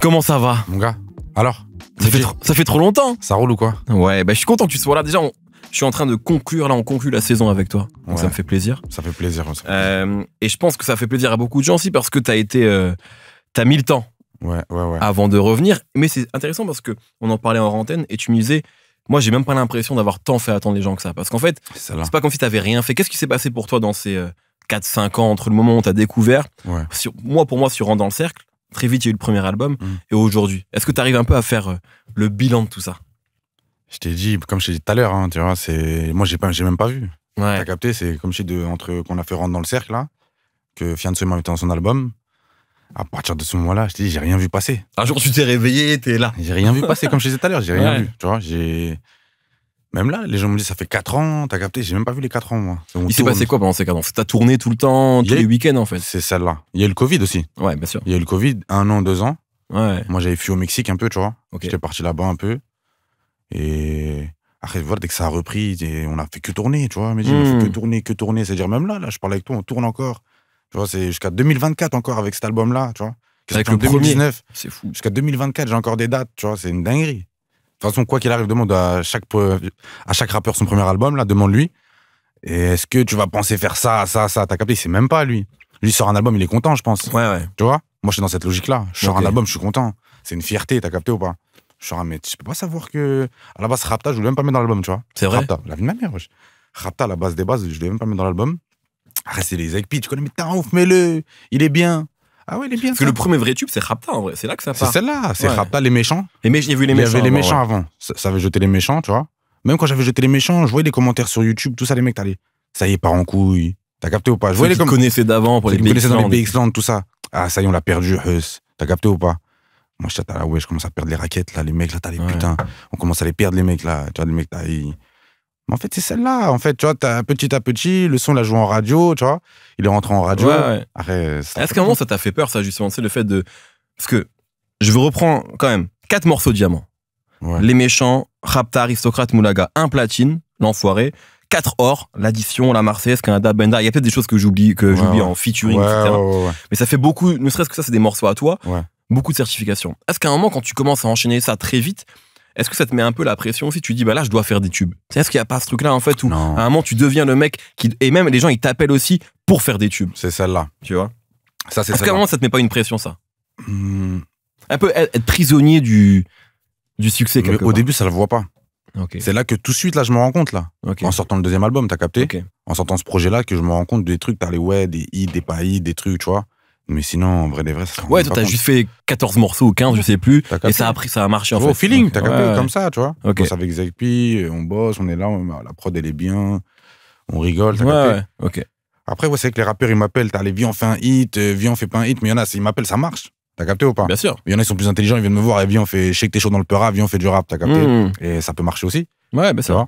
comment ça va Mon gars, alors ça fait, trop, ça fait, trop, longtemps Ça roule ou quoi Ouais, bah je suis content que tu sois là. Déjà, je suis en train de conclure, là on conclut la saison avec toi. Donc ça me fait plaisir. Ça fait plaisir. aussi. Euh, et je pense que ça fait plaisir à beaucoup de gens aussi parce que t'as été... Euh, t'as mis le temps avant de revenir. Mais c'est intéressant parce que on en parlait en antenne et tu me disais... Moi, j'ai même pas l'impression d'avoir tant fait attendre les gens que ça. Parce qu'en fait, c'est pas comme si t'avais rien fait. Qu'est-ce qui s'est passé pour toi dans ces 4-5 euh, ans entre le moment où t'as découvert Moi, pour moi, si tu dans le cercle, très vite, il y a eu le premier album mm. et aujourd'hui. Est-ce que tu arrives un peu à faire euh, le bilan de tout ça Je t'ai dit, comme je t'ai dit tout à l'heure, hein, c'est moi j'ai pas, j'ai même pas vu. Tu as capté, c'est comme je de entre qu'on a fait rentrer dans le cercle là, que Fianso m'a invité dans son album. À partir de ce moment-là, je t'ai dit, j'ai rien vu passer. Un jour, tu t'es réveillé, tu es là. J'ai rien vu passer, comme je disais tout à l'heure, j'ai rien vu. Tu vois, j'ai même là, les gens me disent, ça fait 4 ans, t'as capté, j'ai même pas vu les 4 ans, moi. Il s'est passé quoi pendant ces 4 ans T'as tourné tout le temps, tous les week-ends, en fait. C'est celle-là. Il y a eu le Covid aussi. Ouais, bien sûr. Il y a eu le Covid, un an, deux ans. Ouais. Moi, j'avais fui au Mexique un peu, tu vois. J'étais parti là-bas un peu. Et après, voilà, dès que ça a repris, on a fait que tourner, tu vois. Mais on fait hmm. que tourner, que tourner. C'est-à-dire, même là, là, je parle avec toi, on tourne encore. Tu vois, c'est jusqu'à 2024 encore avec cet album-là, tu vois. Avec le 2019. C'est fou. Jusqu'à 2024, j'ai encore des dates, tu vois. C'est une dinguerie toute façon, quoi qu'il arrive, demande à chaque, à chaque rappeur son premier album, là, demande-lui. Et est-ce que tu vas penser faire ça, ça, ça T'as capté, c'est même pas lui. Lui sort un album, il est content, je pense. Ouais, ouais. Tu vois Moi, je suis dans cette logique-là. Je sors un album, je suis content. C'est une fierté, t'as capté ou pas Je sors un mais je peux pas savoir que. À la base, Rapta, je voulais même pas mettre dans l'album, tu vois. C'est vrai. Rapta, la vie de ma mère, wesh. Rapta, à la base des bases, je voulais même pas mettre dans l'album. Arrêtez les Zegpi, tu connais, mais t'es un ouf, mets-le, il est bien. Ah ouais, il est bien. Parce que le premier vrai tube, c'est Rapta, en vrai. C'est là que ça part. C'est celle-là, c'est Rapta, les méchants. Les méchants, les méchants. les méchants avant. Ça, avait jeté les méchants, tu vois. Même quand j'avais jeté les méchants, je voyais les commentaires sur YouTube, tout ça, les mecs, t'allais. Ça y est, part en couille. T'as capté ou pas Je voyais les connaissais d'avant pour les BX dans les BX tout ça. Ah, ça y est, on l'a perdu, T'as capté ou pas Moi, je là, ouais, je commence à perdre les raquettes, là, les mecs, là, t'as les putains. On commence à les perdre, les mecs, là. Tu vois, les mecs, en fait, c'est celle-là. En fait, tu vois, petit à petit, le son, l'a joué en radio, tu vois. Il est rentré en radio. Euh, Est-ce qu'à un moment, ça t'a fait peur, ça, justement C'est le fait de. Parce que je vous reprends quand même quatre morceaux de diamant. Les méchants, Raptar, Aristocrate, Moulaga, un platine, l'enfoiré, quatre or, l'addition, la Marseillaise, Canada, Benda. Il y a peut-être des choses que j'oublie, que j'oublie en featuring, etc. Mais ça fait beaucoup, ne serait-ce que ça, c'est des morceaux à toi, beaucoup de certifications. Est-ce qu'à un moment, quand tu commences à enchaîner ça très vite, est-ce que ça te met un peu la pression si tu dis bah là je dois faire des tubes Est-ce qu'il n'y a pas ce truc là en fait où à un moment tu deviens le mec qui et même les gens ils t'appellent aussi pour faire des tubes. C'est celle-là. Tu vois Ça c'est. Est-ce qu'à un moment ça te met pas une pression ça hmm. Un peu être prisonnier du du succès. Quelque au début ça le voit pas. C'est là que tout de suite là je me rends compte là. En sortant le deuxième album, t'as capté En sortant ce projet là que je me rends compte des trucs, t'as les ouais des i, des pas i, des trucs, tu vois. Mais sinon, en vrai des vrais, ça Ouais, toi, t'as juste fait 14 morceaux ou 15, je sais plus. Et ça a, pris, ça a marché en fait. Au feeling, t'as capté comme ça, tu vois. On bosse avec Zekpi, on bosse, on est là, la prod, elle est bien. On rigole, t'as capté. Ouais, ok. Après, ouais, c'est que les rappeurs, ils m'appellent, t'as les viens, on fait un hit, euh, viens, on fait pas un hit, mais il y en a, ils m'appellent, ça marche. T'as capté ou pas Bien sûr. Il y en a, ils sont plus intelligents, ils viennent me voir, et viens, on fait, je sais que t'es chaud dans le peur, viens, on fait du rap, t'as capté. Hmm. Et ça peut marcher aussi. Ouais, bien sûr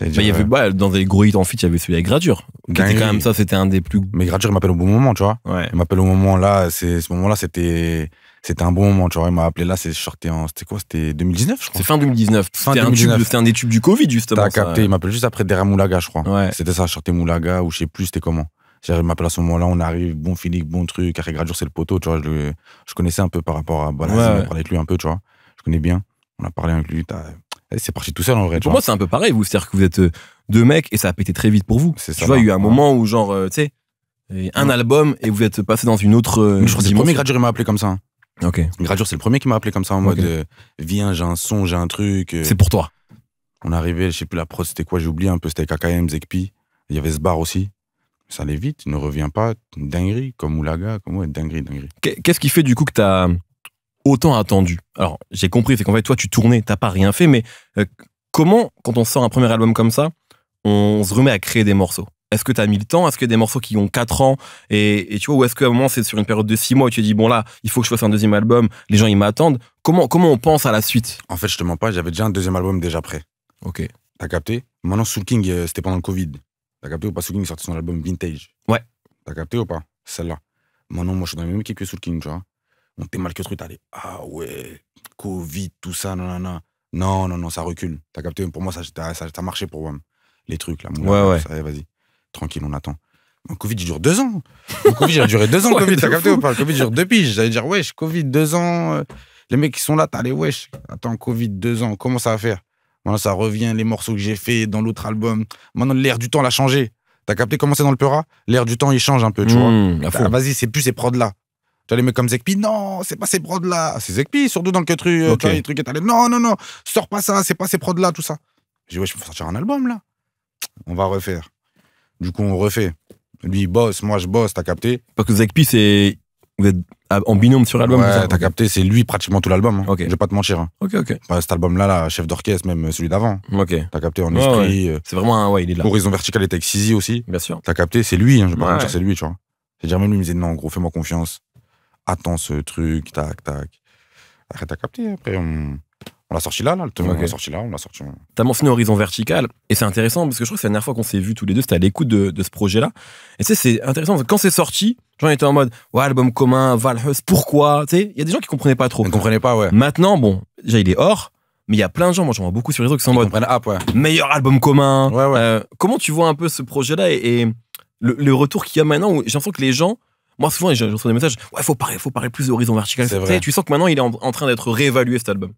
il y avait, euh, dans les gros hits en fit, il y avait celui avec Gradure. C'était quand même ça, c'était un des plus. Mais Gradure, il m'appelle au bon moment, tu vois. Il m'appelle au moment là, c'est, ce moment-là, c'était, c'était un bon moment, tu vois. Il m'a appelé là, c'est, en, c'était quoi? C'était 2019, je crois. C'est fin 2019. C'était un, un des tubes du Covid, justement. T'as capté, il m'appelle juste après derrière Moulaga, je crois. C'était ça, sortait Moulaga, ou je sais plus, c'était comment. Il m'appelle à ce moment-là, on arrive, bon feeling, bon truc. Après Gradure, c'est le poteau, tu vois. Je, je, connaissais un peu par rapport à bon ouais, on parlait avec lui un peu, tu vois. Je connais bien. On a parlé avec lui, c'est parti tout seul en vrai. Pour moi, c'est un peu pareil, vous. C'est-à-dire que vous êtes euh, deux mecs et ça a pété très vite pour vous. Tu vois, il y a eu un moment où, genre, euh, tu sais, un album et vous êtes passé dans une autre. Euh, je crois que le premier Gradure m'a appelé comme ça. Ok. c'est le premier qui m'a appelé comme ça en mode Viens, j'ai un son, j'ai un truc. c'est pour toi. On arrivait, je sais plus la prod, c'était quoi, j'ai oublié un peu, c'était KKM, Zekpi. Il y avait ce bar aussi. Ça allait vite, ne revient pas, dinguerie, comme Oulaga, comme dinguerie, dinguerie. Qu'est-ce qui fait du coup que t'as autant attendu Alors, j'ai compris, c'est qu'en fait, toi, tu tournais, t'as pas rien fait, mais euh, comment, quand on sort un premier album comme ça, on se remet à créer des morceaux Est-ce que t'as mis le temps Est-ce que des morceaux qui ont 4 ans et, tu vois, ou est-ce qu'à un moment, c'est sur une période de 6 mois où tu te dis, bon là, il faut que je fasse un deuxième album, les gens, ils m'attendent. Comment, comment on pense à la suite En fait, je te mens pas, j'avais déjà un deuxième album déjà prêt. Ok. T'as capté Maintenant, Soul King, euh, c'était pendant le Covid. T'as capté ou pas Soul King sortait son album Vintage. Ouais. T'as capté ou pas Celle-là. Maintenant, moi, je même que Soul King, tu vois on que ce truc, t'as dit « ah ouais, Covid, tout ça, non Non, non, non, ça recule. T'as capté Pour moi, ça, ça, marché pour moi. Les trucs, là. ouais, ouais. vas-y, tranquille, on attend. Covid, il dure deux ans. Covid, il a duré deux ans, Covid. T'as capté ou pas Le Covid dure deux piges. J'allais dire, wesh, Covid, deux ans. Euh, les mecs qui sont là, t'as les wesh. Attends, Covid, deux ans, comment ça va faire Maintenant, ça revient, les morceaux que j'ai fait dans l'autre album. Maintenant, l'air du temps l'a changé. T'as capté comment c'est dans le Peura L'air du temps, il change un peu, tu mmh, vois. Vas-y, c'est plus ces prods-là. Tu as les mecs comme Zekpi, non, c'est pas ces prods-là. Ah, c'est Zekpi, surtout dans le truc, euh, tu les trucs Non, non, non, sors pas ça, c'est pas ces prods-là, tout ça. J'ai dit, ouais, je peux sortir un album, là. On va refaire. Du coup, on refait. Lui, il bosse, moi, je bosse, t'as capté. Parce que Zekpi, c'est. Vous êtes en binôme sur l'album Ouais, t'as capté, c'est lui pratiquement tout l'album. Hein. Je vais pas te mentir. Hein. Ok, bah, cet album-là, là, chef d'orchestre, même celui d'avant. T'as capté en esprit. Euh, c'est vraiment un, ouais, il est là. Horizon Vertical était avec aussi. Bien sûr. T'as capté, c'est lui, hein, je vais pas mentir, c'est lui, tu vois. cest à même lui, il me disait, non, gros, fais-moi confiance attends ce truc, tac, tac. Arrête à capter. Après, on, l'a sorti là, là, le on l'a sorti là, on l'a sorti. T'as mentionné Horizon Vertical, et c'est intéressant parce que je crois que c'est la dernière fois qu'on s'est vus tous les deux, c'était à l'écoute de, ce projet-là. Et tu sais, c'est intéressant, quand c'est sorti, j'en étais en mode, ouais, album commun, Valhus, pourquoi Tu il y a des gens qui comprenaient pas trop. Ils comprenaient pas, ouais. Maintenant, bon, déjà, il est hors, mais il y a plein de gens, moi j'en vois beaucoup sur les réseaux qui sont en mode, meilleur album commun. Euh, comment tu vois un peu ce projet-là et, le, retour qu'il y a maintenant où j'ai que les gens moi, souvent, je, reçois des messages Ouais, faut parler, faut parler plus d'horizon vertical. C'est Tu sens que maintenant, il est en, train d'être réévalué cet album.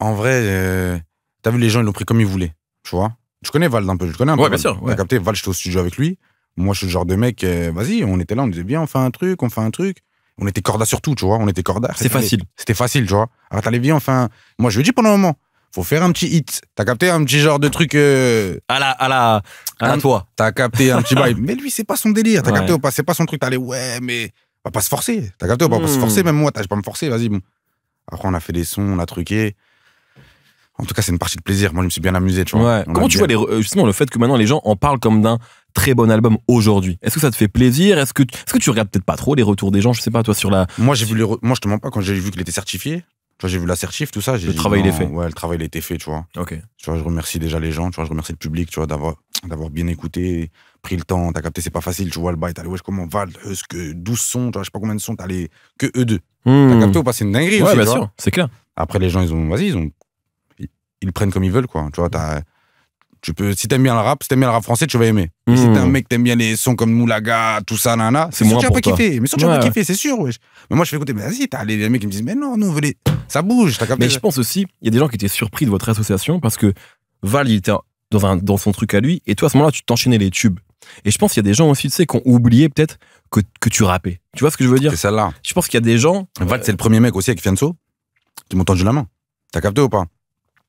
En vrai, euh, t'as vu, les gens, ils l'ont pris comme ils voulaient. Tu vois Je connais Val un peu. Je connais un peu. Bien ouais, capté Val, j'étais au studio avec lui. Moi, je suis le genre de mec, euh, vas-y, on était là, on disait bien, on fait un truc, on fait un truc. On était corda surtout, tu vois. On était corda. C'est facile. C'était facile, tu vois. Alors, ah, t'allais bien, enfin. Moi, je lui ai dit pendant un moment faut faire un petit hit. T'as capté un petit genre de truc euh, à la à la à toi. T'as capté un petit bail. Mais lui, c'est pas son délire. T'as capté ou pas C'est pas son truc. T'as les ouais, mais va pas se forcer. T'as capté ou pas, pas se forcer. Hmm. Même moi, t'as pas me forcer. Vas-y. Bon. Après, on a fait des sons, on a truqué. En tout cas, c'est une partie de plaisir. Moi, je me suis bien amusé, tu vois. Ouais. Comment tu vois euh, justement le fait que maintenant les gens en parlent comme d'un très bon album aujourd'hui Est-ce que ça te fait plaisir Est-ce que, est -ce que tu regardes peut-être pas trop les retours des gens Je sais pas, toi, sur la. Moi, j'ai vu les. Moi, je te mens pas, quand j'ai vu qu'il était certifié, j'ai vu l'assertif, tout ça. Le travail, il est fait. Ouais, le travail, il a fait, tu vois. Ok. Tu vois, je remercie déjà les gens, tu vois, je remercie le public, tu vois, d'avoir, d'avoir bien écouté, pris le temps, t'as capté, c'est pas facile, tu vois, le bail, t'as les, wesh, comment Val, ce que 12 sons, tu vois, je sais pas combien de sons, t'as les, que eux deux. Hmm. T'as capté ou pas, c'est une dinguerie ouais, bien sûr, c'est clair. Après, les gens, ils ont, vas ils ont, ils, prennent comme ils veulent, quoi. Tu vois, t'as, tu peux, si t'aimes bien le rap, si t'aimes bien le rap français, tu vas aimer. Mais Si hmm. t'es un mec, qui t'aimes bien les sons comme Moulaga, tout ça, nana, c'est sûr, tu vas pas kiffer. Mais sûr, tu vas pas kiffer, c'est sûr, wesh. Mais moi, je fais écouter, mais vas-y, t'as les, les, mecs qui me disent, mais non, nous, on veut Ça bouge, t'as capté. Mais je pense aussi, il y a des gens qui étaient surpris de votre association parce que Val, il était dans, dans son truc à lui, et toi, à ce moment-là, tu t'enchaînais les tubes. Et je pense qu'il y a des gens aussi, tu sais, qui ont oublié peut-être que, que, tu rappais. Tu vois ce que je veux dire C'est celle-là. Je pense qu'il y a des gens. Val, c'est le premier mec aussi avec Fianso. Tu m'entends la main. T'as capté ou pas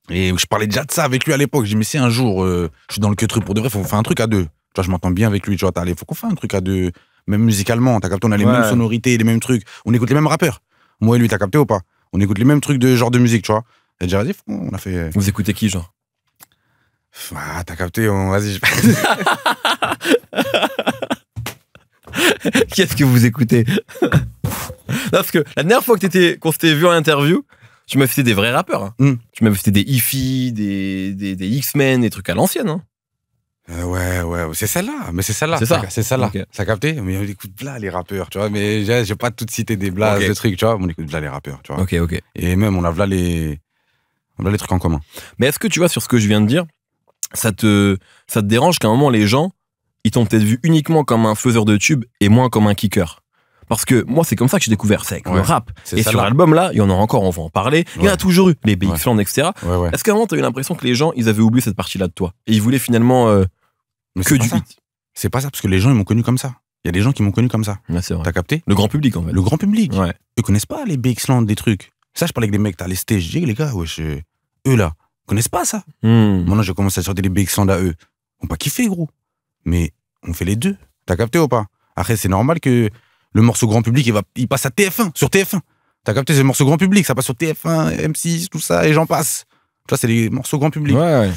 et je parlais déjà de ça avec lui à l'époque. J'ai dit, mais si un jour, euh, je suis dans le queue truc pour de vrai, faut qu'on fasse un truc à deux. Tu vois, je m'entends bien avec lui. Tu vois, t'as faut qu'on fasse un truc à deux. Même musicalement, t'as capté, on a les mêmes sonorités, les mêmes trucs. On écoute les mêmes rappeurs. Moi et lui, t'as capté ou pas On écoute les mêmes trucs de genre de musique, tu vois. Et vas on a fait. Vous écoutez qui, genre Ah, t'as capté, vas-y. Qu'est-ce que vous écoutez Parce que la dernière fois que t'étais, qu'on s'était vu en interview, tu m'as fait des vrais rappeurs. Hein. Hmm. Tu m'as fait des ifi des, des, X-Men, des trucs à l'ancienne. Hein. Euh, ouais, ouais, c'est celle-là, mais c'est celle-là. C'est ça. là Ça a capté Mais on écoute là les rappeurs, tu vois. Mais j'ai pas tout cité des blagues, des trucs, tu vois. On écoute bla les rappeurs, tu vois. Ok, ok. Et même, on a là les, les trucs en commun. Mais est-ce que tu vois, sur ce que je viens de dire, ça te, ça te dérange qu'à un moment, les gens, ils t'ont peut-être vu uniquement comme un faiseur de tube et moins comme un kicker parce que moi, c'est comme ça que j'ai découvert, c'est avec le rap. Et sur l'album, là, il y en a encore, on va en parler. Il y en a toujours eu, les BXland, etc. Est-ce qu'à un moment, t'as eu l'impression que les gens, ils avaient oublié cette partie-là de toi Et ils voulaient finalement euh, que du hit C'est pas ça, parce que les gens, ils m'ont connu comme ça. Il y a des gens qui m'ont connu comme ça. T'as capté Le grand public, en fait. Le grand public. Ouais. Ils connaissent pas les BXland, des trucs. Ça, je parlais avec des mecs, t'as les stages, les gars, wesh, euh, eux là, ils connaissent pas ça. Hmm. Maintenant, j'ai commencé à sortir les BXland à eux. On pas kiffé, gros. Mais on fait les deux. T'as capté ou pas Après, c'est normal que le morceau grand public, il, va, il passe à TF1, sur TF1. T'as capté, c'est le morceau grand public, ça passe sur TF1, M6, tout ça, et j'en passe. Tu vois, c'est les morceaux grand public. Ouais.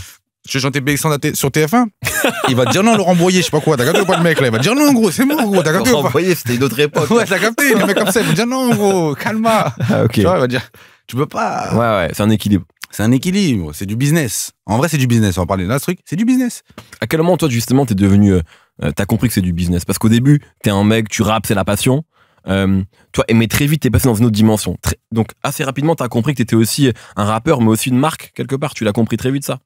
Je vais chanter sur TF1. il va dire non, Laurent Boyer, je sais pas quoi. T'as capté ou pas le mec là Il va dire non, gros, c'est moi, gros. T'as capté Laurent Boyer, c'était une autre époque. ouais, t'as capté, les mecs comme ça, ils vont dire non, gros, calma. Ah, Tu vois, il va dire, tu peux pas. Ouais, ouais, c'est un équilibre. C'est un équilibre, c'est du business. En vrai, c'est du business. On va parler de là, ce truc, c'est du business. À quel moment, toi, justement, t'es devenu. Euh, euh, t'as compris que c'est du business. Parce qu'au début, t'es un mec, tu rappes, c'est la passion. Euh, toi, mais très vite, t'es passé dans une autre dimension. donc, assez rapidement, t'as compris que t'étais aussi un rappeur, mais aussi une marque, quelque part. Tu l'as compris très vite, ça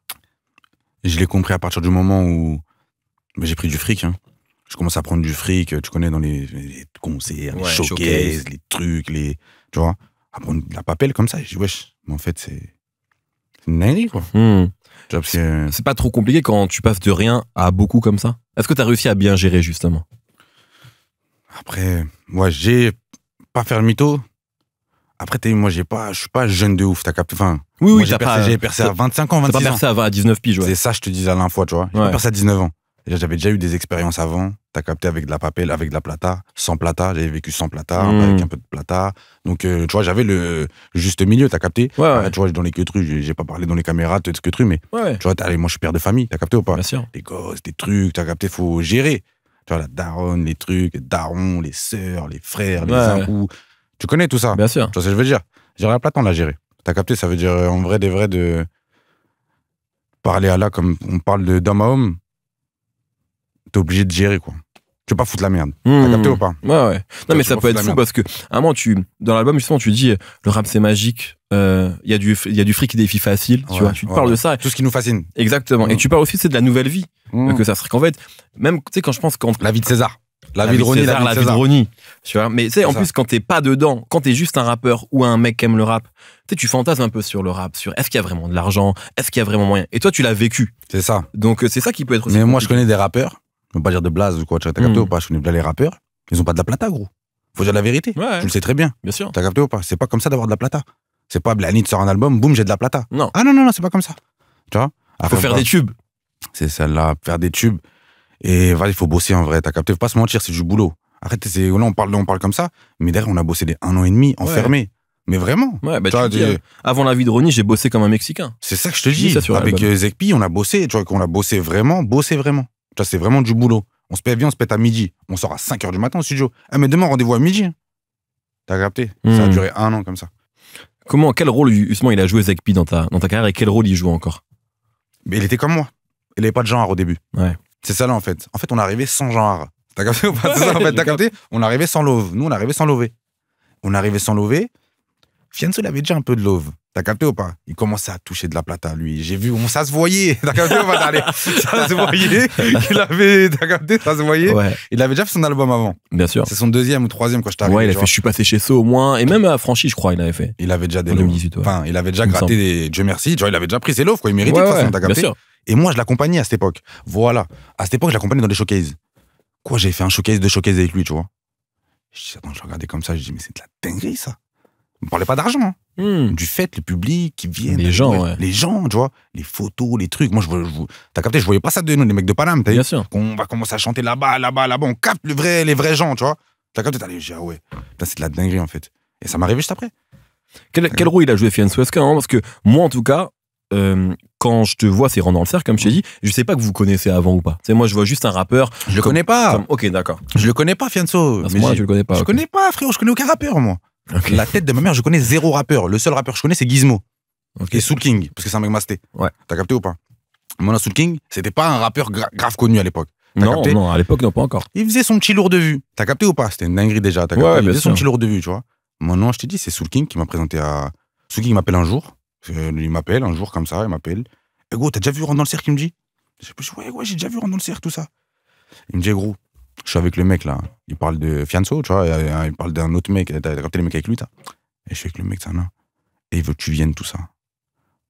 Je l'ai compris à partir du moment où j'ai pris du fric. Hein. Je commence à prendre du fric, tu connais, dans les, concerts, les showcases, les trucs, les. Tu vois À prendre de la papelle comme ça. Je dit, wesh, mais en fait, c'est. C'est une quoi. Hmm. C'est pas trop compliqué quand tu passes de rien à beaucoup comme ça est-ce que tu as réussi à bien gérer, justement Après, moi, j'ai pas fait le mytho. Après, moi, j'ai pas, je suis pas jeune de ouf, t'as Enfin, oui, oui, j'ai percé, percé à 25 ans, 26 ans. T'as percé à 19 piges, C'est ça, je te disais la dernière fois, tu vois. J'ai percé à 19 ans. J'avais déjà eu des expériences avant. T'as capté avec de la papelle, avec de la plata, sans plata. J'avais vécu sans plata, hmm. bah, avec un peu de plata. Donc, euh, tu vois, j'avais le juste milieu, t'as capté. Ouais, bah, ouais. tu vois, dans les trucs j'ai pas parlé dans les caméras, tout ce que truc, mais tu vois, allez, moi, je suis père de famille, t'as capté ou pas Bien sûr. Les gosses, des trucs, t'as capté, faut gérer. Tu vois, la daronne, les trucs, les darons, les sœurs, les frères, les impôts. Tu connais tout ça Bien sûr. Tu vois ce que je veux dire Gérer la plata, on l'a géré. T'as capté, ça veut dire euh, en vrai des vrais de parler à là comme on parle d'homme à homme t'es obligé de gérer, quoi. Tu veux pas foutre la merde. T'as mmh. capté ou pas Ouais, ouais. Non, mais ça peut être fou parce que, à un moment, tu, dans l'album, justement, tu dis le rap, c'est magique, il euh, y, a du, y a du fric et des filles faciles, tu vois. Tu parles de ça. Tout ce qui nous fascine. Exactement. Et mmh. tu parles aussi, c'est de la nouvelle vie mmh. que ça serait qu'en fait, même, tu sais, quand je pense. quand La vie de César. La, vie de Ronnie, Tu vois, mais tu sais, en plus, quand t'es pas dedans, quand t'es juste un rappeur ou un mec qui aime le rap, tu tu fantasmes un peu sur le rap, sur est-ce qu'il y a vraiment de l'argent, est-ce qu'il y a vraiment moyen. Et toi, tu l'as vécu. C'est ça. Donc, euh, c'est ça qui peut être aussi. Mais moi, je connais des rappeurs je veux pas dire de blaze ou quoi, tu as capté hmm. ou pas Je connais bien les rappeurs, ils ont pas de la plata, gros. Faut dire la vérité. Ouais, Tu le sais très bien. Bien sûr. as capté ou pas C'est pas comme ça d'avoir de la plata. C'est pas Blani, bah, tu un album, boum, j'ai de la plata. Non. Ah non, non, non, c'est pas comme ça. Tu vois Il Faut faire des tubes. C'est celle-là, faire des tubes. Et voilà, il faut bosser en vrai, as capté. Faut pas se mentir, c'est du boulot. Arrête, c'est, on parle, on parle comme ça, mais derrière, on a bossé des un an et demi, enfermé. Mais vraiment. Bah, tu euh, avant la vie de Ronnie, j'ai bossé comme un Mexicain. C'est ça que je te dis. Avec euh, Zekpi, on a bossé, tu vois, qu'on a bossé vraiment, bossé vraiment c'est vraiment du boulot. On se pète bien, on se pète à midi. On sort à 5 h du matin au studio. Ah, mais demain, rendez-vous à midi. Hein. T'as capté Ça a hmm. duré un an comme ça. Comment, quel rôle justement il a joué Zekpi dans ta, dans ta carrière et quel rôle il joue encore mais Il était comme moi. Il n'avait pas de genre au début. Ouais. C'est ça là en fait. En fait, on arrivait sans genre. T'as capté ou pas On arrivait sans love. Nous, on arrivait sans love. On arrivait sans love. Fianso, il avait déjà un peu de love. T'as capté ou pas Il commençait à toucher de la plata, lui. J'ai vu, ça se voyait. T'as capté ou pas Ça se voyait. Il avait, t'as capté, ça se voyait. Ouais. Il avait déjà fait son album avant. Bien sûr. C'est son deuxième ou troisième quand je t'arrive. Ouais, il a fait Je suis passé chez So au moins. Et même à Franchi, je crois, il avait fait. Il avait déjà des 2018, ouais. Enfin, il avait déjà gratté des Dieu merci. Tu vois, il avait déjà pris ses loaves, quoi. Il méritait de toute façon, t'as capté. Et moi, je l'accompagnais à cette époque. Voilà. À cette époque, je l'accompagnais dans les showcases. Quoi, j'ai fait un showcase, deux showcases avec lui, tu vois. Je, dis, attends, je regardais comme ça, je dis, mais c'est de la dinguerie, ça. On parlait pas d'argent. Hein. Hmm. du fait, le public qui vient Les gens, Les gens, tu vois, les photos, les trucs. Moi, je, je t'as capté, je voyais pas ça de nous, les mecs de Paname. Bien sûr. Qu'on va commencer à chanter là-bas, là-bas, là-bas. On capte le vrai, les vrais gens, tu vois. T'as capté, t'as dit ah ouais. C'est de la dinguerie, en fait. Et ça m'est arrivé juste après. Quel, rôle il a joué Fianso Esquin Parce que moi, en tout cas, euh, quand je te vois, c'est rendant le cercle, comme je t'ai dit. Je sais pas que vous connaissez avant ou pas. C'est moi, je vois juste un rappeur. Je le connais pas. ok, d'accord. Je le connais pas, Fianso. Mais moi, je le connais pas. Je connais pas, frérot. Je connais aucun rappeur, moi. La tête de ma mère, je connais zéro rappeur. Le seul rappeur que je connais, c'est Gizmo. Et Soul King, parce que c'est un mec masté. Ouais. T'as capté ou pas Mona Soul King, c'était pas un rappeur grave connu à l'époque. Non, non, à l'époque, non, pas encore. Il faisait son petit lourd de vue. T'as capté ou pas C'était une dinguerie déjà. As capté il faisait son petit lourd de vue, tu vois. Maintenant, je t'ai dit, c'est Soul King qui m'a présenté à. Soul King m'appelle un jour. Il m'appelle un jour comme ça, il m'appelle. Eh gros, t'as déjà vu Rendre dans le cercle Il me dit. Je ouais, ouais, j'ai déjà vu Rendre dans le cercle, tout ça. Il me dit, gros, je suis avec le mec là, il parle de Fianso, tu vois, euh, il parle d'un autre mec, t'as capté le mec avec lui, t'as. Et je suis avec le mec, ça, non. Et il veut que tu viennes, tout ça.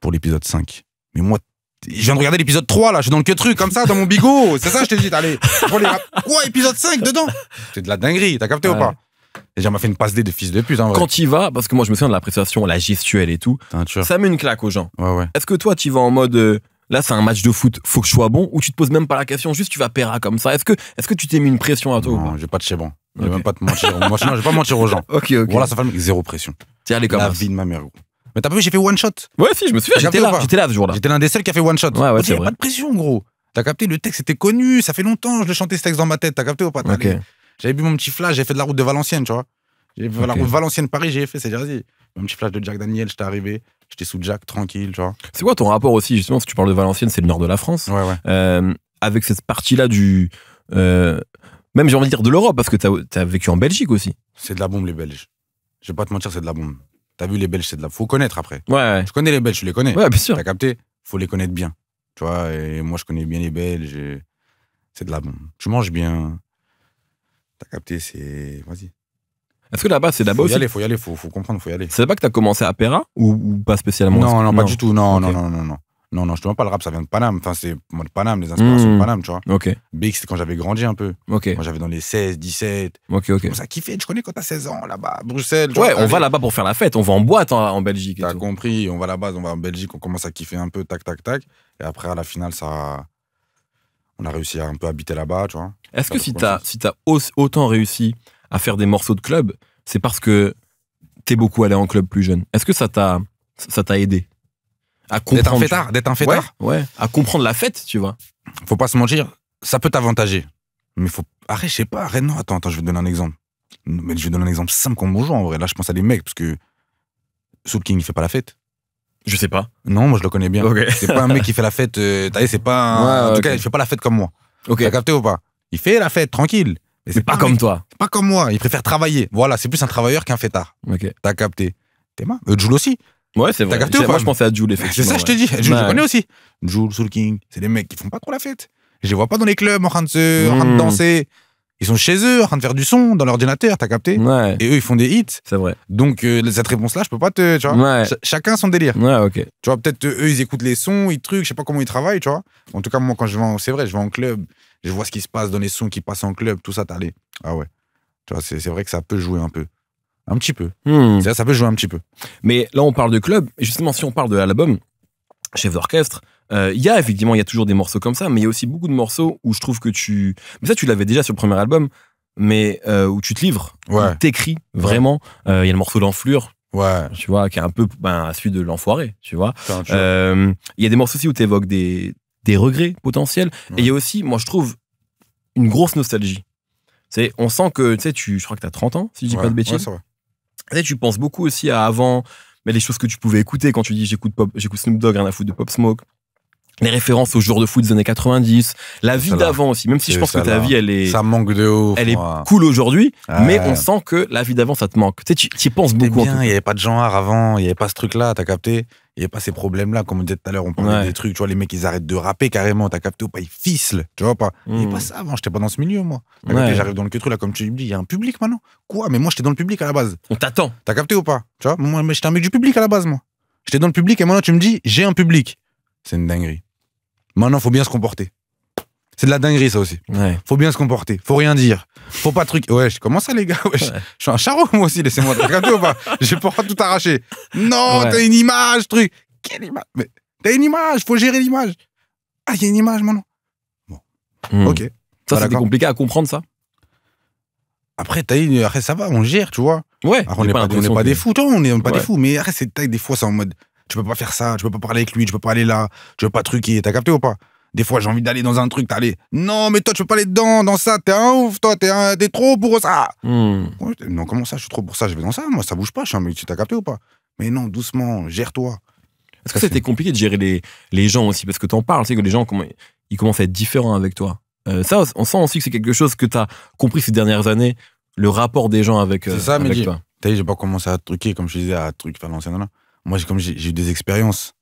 Pour l'épisode 5. Mais moi, je viens de regarder l'épisode 3 là, je suis dans le que truc comme ça, dans mon bigot. C'est ça, je t'ai dit, allez, quoi, épisode 5 dedans C'est de la dinguerie, t'as capté ou pas Déjà, m'a fait une passe dé de fils de pute. Hein, Quand il va, parce que moi je me souviens de l'appréciation, la gestuelle et tout, ça met une claque aux gens. Ouais, ouais. Est-ce que toi, tu vas en mode. Euh, Là, c'est un match de foot, faut que je sois bon, ou tu te poses même pas la question, juste tu vas pera comme ça. Est-ce que, est-ce que tu t'es mis une pression à toi Non, j'ai pas de chez bon. Je vais même pas te mentir. Moi, je, vais pas mentir aux gens. ok, ok. Voilà, ça fait zéro pression. Tiens, les La vie de ma mère. Mais t'as pas vu, j'ai fait one shot. Ouais, si, je me souviens, j'étais là, j'étais là ce jour-là. J'étais l'un des seuls qui a fait one shot. Ouais, ouais, c'est vrai. Pas de pression, gros. T'as capté, le texte était connu, ça fait longtemps, je le chantais ce texte dans ma tête, t'as capté ou pas J'avais bu mon petit flash, j'ai fait de la route de Valenciennes, tu vois. J'ai fait la route Valenciennes-Paris, j'ai fait, c'est un petit flash de Jack Daniel, j'étais arrivé. J'étais sous Jack, tranquille, tu vois. C'est quoi ton rapport aussi, justement, si tu parles de Valenciennes, c'est le nord de la France. Ouais, ouais. Euh, avec cette partie-là du. Euh, même, j'ai envie de dire de l'Europe, parce que tu as vécu en Belgique aussi. C'est de la bombe, les Belges. Je vais pas te mentir, c'est de la bombe. T'as vu, les Belges, c'est de la. Faut connaître après. Ouais, Je connais les Belges, je les connais. Ouais, bien sûr. T'as capté Faut les connaître bien. Tu vois, et moi, je connais bien les Belges. C'est de la bombe. Tu manges bien. T'as capté, c'est. Vas-y. Est-ce que là-bas, c'est d'abord aussi. Il faut y aller, faut, faut comprendre, faut y aller. C'est là-bas que tu as commencé à Pera ou, pas spécialement Non, non, pas du tout, non, non, non, non, non, non. Non, te justement pas le rap, ça vient de Paname. Enfin, c'est moi de Paname, les inspirations de hmm. Paname, tu vois. Ok. Big, c'est quand j'avais grandi un peu. Ok. j'avais dans les 16, 17. Ok, ok. Ça kiffait, tu connais quand t'as 16 ans là-bas, Bruxelles. Ouais, on va là-bas pour faire la fête, on va en boîte hein, en, Belgique. T'as compris, on va là-bas, on va en Belgique, on commence à kiffer un peu, tac, tac, tac. Et après, à la finale, ça. On a réussi à un peu habiter là-bas, tu vois. Est-ce que si t'as si autant réussi à faire des morceaux de club, c'est parce que t'es beaucoup allé en club plus jeune. Est-ce que ça t'a ça t'a aidé à comprendre D'être un fêtard, d'être un fêtard. Ouais, à comprendre la fête, tu vois. Faut pas se mentir, ça peut t'avantager, mais faut arrête, je sais pas, arrête non, attends, attends, je vais te donner un exemple. Mais je vais te donner un exemple simple comme bonjour en vrai. Là, je pense à des mecs parce que Soul King il fait pas la fête. Je sais pas. Non, moi je le connais bien. C'est pas un mec qui fait la fête. Euh, c'est pas. en tout cas, il fait pas la fête comme moi. Ok. T'as capté ou pas Il fait la fête tranquille. Mais c'est pas comme toi. C'est pas comme moi. Il préfère travailler. Voilà, c'est plus un travailleur qu'un fêtard. T'as capté. T'es mal. Euh, aussi. Ouais, c'est vrai. T'as capté ou pas Moi, je pensais à Jules, effectivement. C'est ça, je te dis. Jules, je connais aussi. Jules, Soul King. C'est des mecs qui font pas trop la fête. Je les vois pas dans les clubs en train de, se, en train de hmm. danser. Ils sont chez eux, en train de faire du son dans l'ordinateur, t'as capté ouais. Et eux, ils font des hits. C'est vrai. Donc, euh, cette réponse-là, je peux pas te. Tu ouais. chacun son délire. Ouais, ok. Tu vois, peut-être euh, eux, ils écoutent les sons, ils trucs, je sais pas comment ils travaillent, tu vois. En tout cas, moi, quand je vais, c'est vrai, je vais en club, je vois ce qui se passe dans les sons qui passent en club, tout ça, t'as les. Ah ouais. Tu vois, c'est vrai que ça peut jouer un peu. Un petit peu. Hmm. Ça, peut jouer un petit peu. Mais là, on parle de club. Justement, si on parle de l'album, chef d'orchestre, euh, il y a effectivement, il y a toujours des morceaux comme ça, mais il y a aussi beaucoup de morceaux où je trouve que tu. Mais ça, tu l'avais déjà sur le premier album, mais euh, où tu te livres, tu t'écris vraiment. Euh, il y a le morceau d'enflure. Ouais. Tu vois, qui est un peu à ben, celui de l'enfoiré, tu vois. Il y a des morceaux aussi où tu évoques des, des regrets potentiels. Et il y a aussi, moi, je trouve, une grosse nostalgie. C'est, on sent que, tu sais, tu, je crois que tu as 30 ans, si je dis pas de bêtises. et tu penses beaucoup aussi à avant, mais les choses que tu pouvais écouter quand tu dis j'écoute, pop, j'écoute Snoop Dogg, rien à foutre de Pop Smoke les références aux jours de foot des années 90, la vie d'avant aussi, même si je pense que ta vie, elle est. Ça manque de haut. Elle est cool aujourd'hui, mais on sent que la vie d'avant, ça te manque. Tu tu y penses beaucoup. il n'y avait pas de genre avant, il n'y avait pas ce truc-là, t'as capté Il n'y avait pas ces problèmes-là, comme on disait tout à l'heure, on parlait des trucs, tu vois, les mecs, ils arrêtent de rapper carrément, t'as capté ou pas, ils ficelent, tu vois pas. Il n'y avait pas hmm. ça avant, j'étais pas dans ce milieu, moi. j'arrive dans le truc là, comme tu dis, il y a un public maintenant. Quoi Mais moi, j'étais dans le public à la base. On t'attend. T'as capté ou pas Tu vois, moi, j'étais un mec du public à la base, moi. J'étais dans le public et maintenant, tu me dis, j'ai un public. C'est une dinguerie. Maintenant, faut bien se comporter. C'est de la dinguerie, ça aussi. Ouais. Faut bien se comporter. Faut rien dire. Faut pas truc. Ouais, comment ça, les gars Je suis un charreau, moi aussi. Laissez-moi regarder ou pas vais pas tout arracher. Non, t'as une image, truc. Quelle image t'as une image. Faut gérer l'image. Ah, il y a une image maintenant. Bon. Hmm. Ok. Ça, c'était compliqué à comprendre, ça après, as une... ça va, on gère, tu vois. Ouais. on n'est pas, pas, des fous, on n'est pas des fous. Mais après, des fois, c'est en mode tu peux pas faire ça, tu peux pas parler avec lui, tu peux pas aller là, tu veux pas truquer, t'as capté ou pas Des fois, j'ai envie d'aller dans un truc, t'as allé, non, mais toi, tu peux pas aller dedans, dans ça, t'es un ouf, toi, t'es, un... trop pour ça. Hmm. non, comment ça, je suis trop pour ça, je vais dans ça, moi, ça bouge pas, je suis tu t'as capté ou pas Mais non, doucement, gère-toi. Est-ce que c'était compliqué de gérer les, gens aussi Parce que t'en parles, c'est que les gens, ils commencent à être différents avec toi. Euh, ça, on sent aussi que c'est quelque chose que t'as compris ces dernières années, le rapport des gens avec, euh, C'est ça, avec toi. T'as vu, j'ai pas commencé à truquer, comme je disais, à truc faire là. Moi, comme j'ai eu des expériences.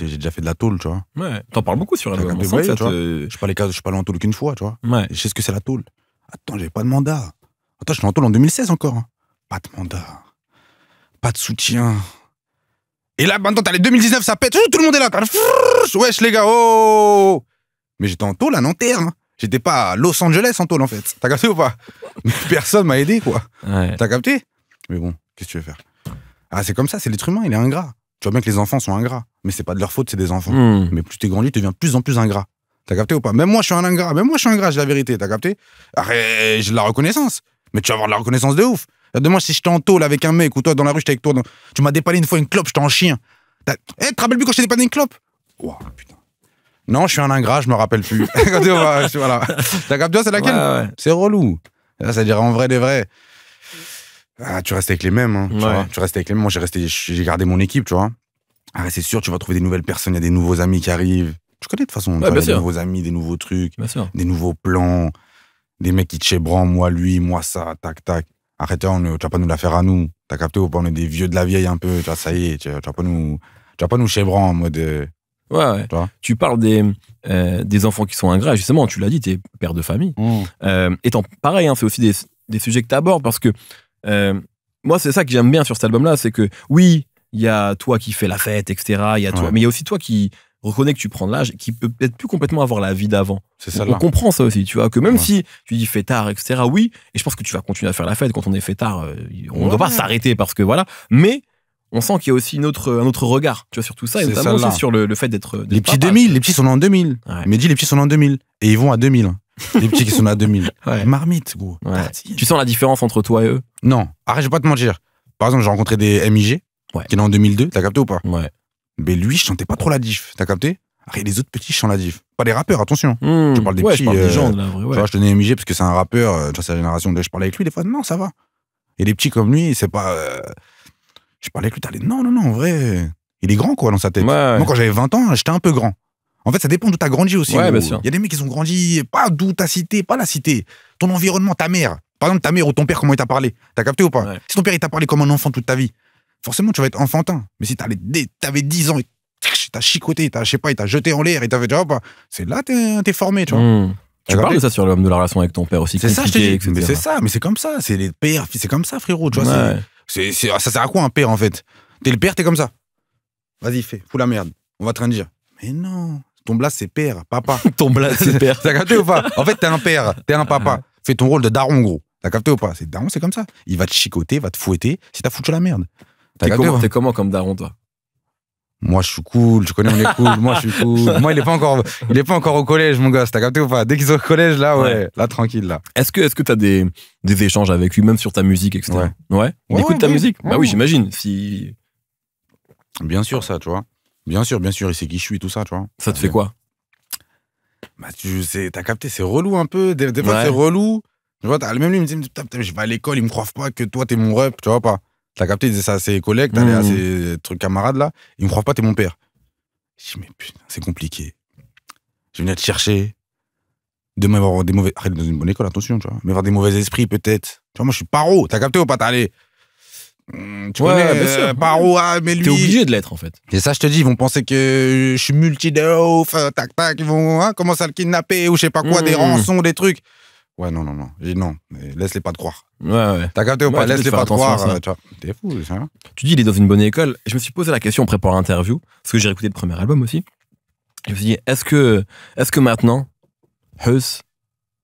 J'ai déjà fait de la tôle, tu vois. Ouais. T'en parles beaucoup sur la tôle. Je suis pas allé, en tôle qu'une fois, tu vois. Ouais. Je sais ce que c'est la tôle. Attends, j'avais pas de mandat. Attends, je suis en tôle en 2016 encore. Hein. Pas de mandat. Pas de soutien. Et là, maintenant, t'as les 2019, ça pète. Tout le monde est là. Wesh, les gars, oh Mais j'étais en tôle à Nanterre. J'étais pas à Los Angeles en tôle, en fait. T'as capté ou pas personne m'a aidé, quoi. T'as capté Mais bon, qu'est-ce que tu veux faire ah, c'est comme ça, c'est l'être humain, il est ingrat. Tu vois bien que les enfants sont ingrats. Mais c'est pas de leur faute, c'est des enfants. Hmm. Mais plus t'es grandi, tu deviens plus en plus ingrat. T'as capté ou pas Même moi, je suis un ingrat. Même moi, je suis ingrat, j'ai la vérité. T'as capté Arrête, ah, j'ai de la reconnaissance. Mais tu vas avoir de la reconnaissance de ouf. Demain, si je t'en avec un mec ou toi dans la rue, t'ai avec toi. Tu m'as dépalé une fois une clope, je en chien. Eh, hey, te rappelles plus quand je t'ai dépanné une clope Waouh, putain. Non, je suis un ingrat, je me rappelle plus. T'as capté, c'est laquelle C'est relou. ça ça dire en vrai, des vrais ah, tu restes avec les mêmes. Hein, tu, vois tu restes avec les mêmes. Moi, j'ai resté, j'ai gardé mon équipe, tu vois. Ah, c'est sûr, tu vas trouver des nouvelles personnes, il y a des nouveaux amis qui arrivent. Tu connais de toute façon, des nouveaux amis, des nouveaux trucs, des nouveaux plans, des mecs qui te chébran, moi lui, moi ça, tac, tac. Arrête, hein, on, tu vas pas nous la faire à nous. T'as capté ou pas On est des vieux de la vieille un peu, tu vois, ça y est, tu, vas pas nous, tu vas pas nous en mode. Euh, ouais, ouais. Tu, tu, parles des, euh, des enfants qui sont ingrats, justement, tu l'as dit, t'es père de famille. Mmh. Euh, et pareil, hein, c'est aussi des, des, sujets que t'abordes parce que euh, moi, c'est ça que j'aime bien sur cet album-là, c'est que oui, il y a toi qui fais la fête, etc. Il y a toi, mais il y a aussi toi qui reconnais que tu prends de l'âge, qui peut peut-être plus complètement avoir la vie d'avant. On, comprend ça aussi, tu vois, que même si tu dis fait tard, etc. Oui, et je pense que tu vas continuer à faire la fête quand on est fait tard. Euh, on ne doit pas s'arrêter parce que voilà, mais on sent qu'il y a aussi un autre regard, tu vois, sur tout ça, et notamment aussi sur le, fait d'être. Les petits 2000, les petits sont en 2000. Mais dis, les petits sont en 2000 et ils vont à 2000. Les petits qui sont à 2000. Marmite, gros. Tu sens la différence entre toi et eux Non. Arrête, je vais pas te mentir. Par exemple, j'ai rencontré des MIG, qui est en 2002. T'as capté ou pas Mais lui, je chantais pas trop la diff. T'as capté Arrête les autres petits, je chante la diff. Pas des rappeurs, attention. Hmm. Je parle des petits. Euh, je gens, tenais MIG parce que c'est un rappeur de euh, sa génération. je parlais avec lui, des fois, non, ça va. Et les petits comme lui, c'est pas. Euh, je parlais avec lui, t'allais, non, non, non, en vrai. Il est grand, quoi, dans sa tête. Moi, quand j'avais 20 ans, j'étais un peu grand. En fait, ça dépend d'où t'as grandi aussi. Il y a des mecs qui ont grandi, pas d'où ta cité, pas la cité. Ton environnement, ta mère. Par exemple, ta mère ou ton père, comment il t'a parlé T'as capté ou pas Si ton père, il t'a parlé comme un enfant toute ta vie, forcément, tu vas être enfantin. Mais si t'avais 10 ans, t'as chicoté, t'as, je sais pas, il t'a jeté en l'air, et t'avait déjà, pas. c'est là que t'es formé, tu vois. Hmm. Tu parles de ça sur l'homme de la relation avec ton père aussi. C'est ça, je te dis. Mais c'est ça, mais c'est comme ça. C'est les pères, c'est comme ça, frérot. Tu vois, ah, ça sert à quoi un père en fait T'es le père, t'es comme ça. Vas-y, fais, fous la merde. On va te rien dire. Mais non, ton Blas, c'est père, papa. ton blas c'est père. T'as capté ou pas En fait, t'es un père, t'es un papa. Ah. Fais ton rôle de daron, gros. T'as capté ou pas C'est daron, c'est comme ça. Il va te chicoter, va te fouetter, si t'as foutu la merde. T'es comment, comment comme daron, toi moi je suis cool, je connais on est cool, moi je suis cool. Moi il est pas encore il est pas encore au collège mon gosse, t'as capté ou pas Dès qu'il est au collège là, ouais, là tranquille là. Est-ce que est-ce que t'as des échanges avec lui même sur ta musique etc. Ouais. ouais. ouais écoute ta musique. Bah oui j'imagine si. Bien sûr ça tu vois. Bien sûr, bien sûr, il sait qui je suis, tout ça, tu vois. Ça te ah, fait quoi Bah, tu sais, t'as capté, c'est relou un peu. Des, fois, c'est relou. Tu vois, même lui, il me dit, je vais à l'école, ils me croient pas que toi, t'es mon rep, tu vois pas. T'as capté, il disait ça à ses collègues, à mmh. ses trucs camarades là, ils me croient pas, t'es mon père. Je dis, mais putain, c'est compliqué. Je venais te chercher. Demain, il avoir des mauvais. Arrête dans une bonne école, attention, tu vois. Mais avoir des mauvais esprits, peut-être. Tu vois, moi, je suis paro. T'as capté ou pas T'as allé. Hmm, tu vois, connais, bien euh, ah, mais lui. T'es obligé de l'être, en fait. Et ça, je te dis, ils vont penser que je suis multi de ouf, euh, tac, tac, ils vont hein, commencer à le kidnapper ou je sais pas quoi, des hmm. rançons, des trucs. Ouais, non, non, non. J'ai non, laisse-les pas te croire. Ouais, ouais. T'as capté ou pas Laisse-les pas te croire. Euh, t'es fou, ça. tu dis, il est dans une bonne école. Je me suis posé la question en préparant l'interview, parce que j'ai écouté le premier album aussi. Je me suis dit, est-ce que, est que maintenant, Heus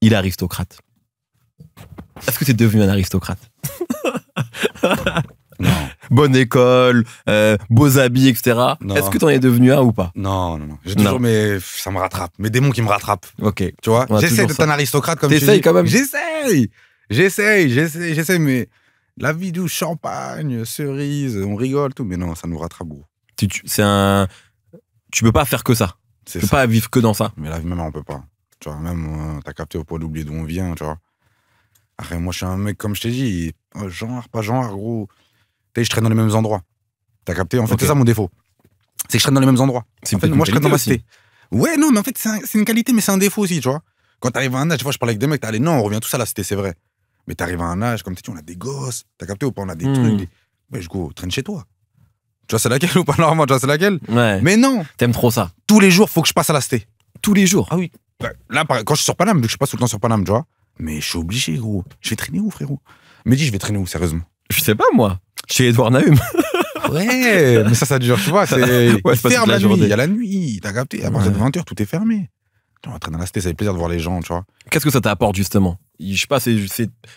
il est aristocrate Est-ce que t'es devenu un aristocrate Bonne école, euh, beaux habits, etc. Est-ce que t'en es devenu un ou pas Non, non, non. J'ai toujours mais ça me rattrape, mes démons qui me rattrapent. Ok. Tu vois, j'essaie d'être un aristocrate comme ça. quand même. J'essaie, j'essaie, j'essaie mais la vie douce, champagne, cerise, on rigole tout, mais non, ça nous rattrape. beaucoup. tu c'est un, tu peux pas faire que ça. Tu peux pas vivre que dans ça. Mais la vie, même on peut pas. Tu vois, même tu euh, t'as capté au point d'oublier d'où on vient, tu vois moi, je suis un mec, comme je t'ai dit, euh, genre, pas genre, gros. Tu je traîne dans les mêmes endroits. T'as capté En fait, c'est ça mon défaut. C'est que je traîne dans les mêmes endroits. moi, je traîne dans ma cité. Ouais, non, mais en fait, c'est une qualité, mais c'est un défaut aussi, tu vois. Quand t'arrives à un âge, tu vois, je parlais avec des mecs, t'as non, on revient tous à la cité, c'est vrai. Mais t'arrives à un âge, comme tu dis, on a des gosses, t'as capté ou pas, on a des hmm. trucs. je go, traîne chez toi. Tu vois, c'est laquelle ou pas normalement, tu vois, c'est laquelle ouais. Mais non T'aimes trop ça. Tous les jours, faut que je passe à la cité. Tous les jours Ah oui. Bah, là, quand je suis sur Paname, je passe tout le temps sur Paname, tu vois, mais je suis obligé, gros. Je vais traîner où, frérot Mais dis, je vais traîner où, sérieusement Je sais pas, moi. Chez Edouard Nahum. ouais, mais ça, ça dure, tu vois. C'est la, nuit. Il y a la nuit, t'as capté. À partir de 20h, tout est fermé. On va traîner dans la cité, ça fait plaisir de voir les gens, tu vois. Qu'est-ce que ça t'apporte, justement je sais pas, c'est,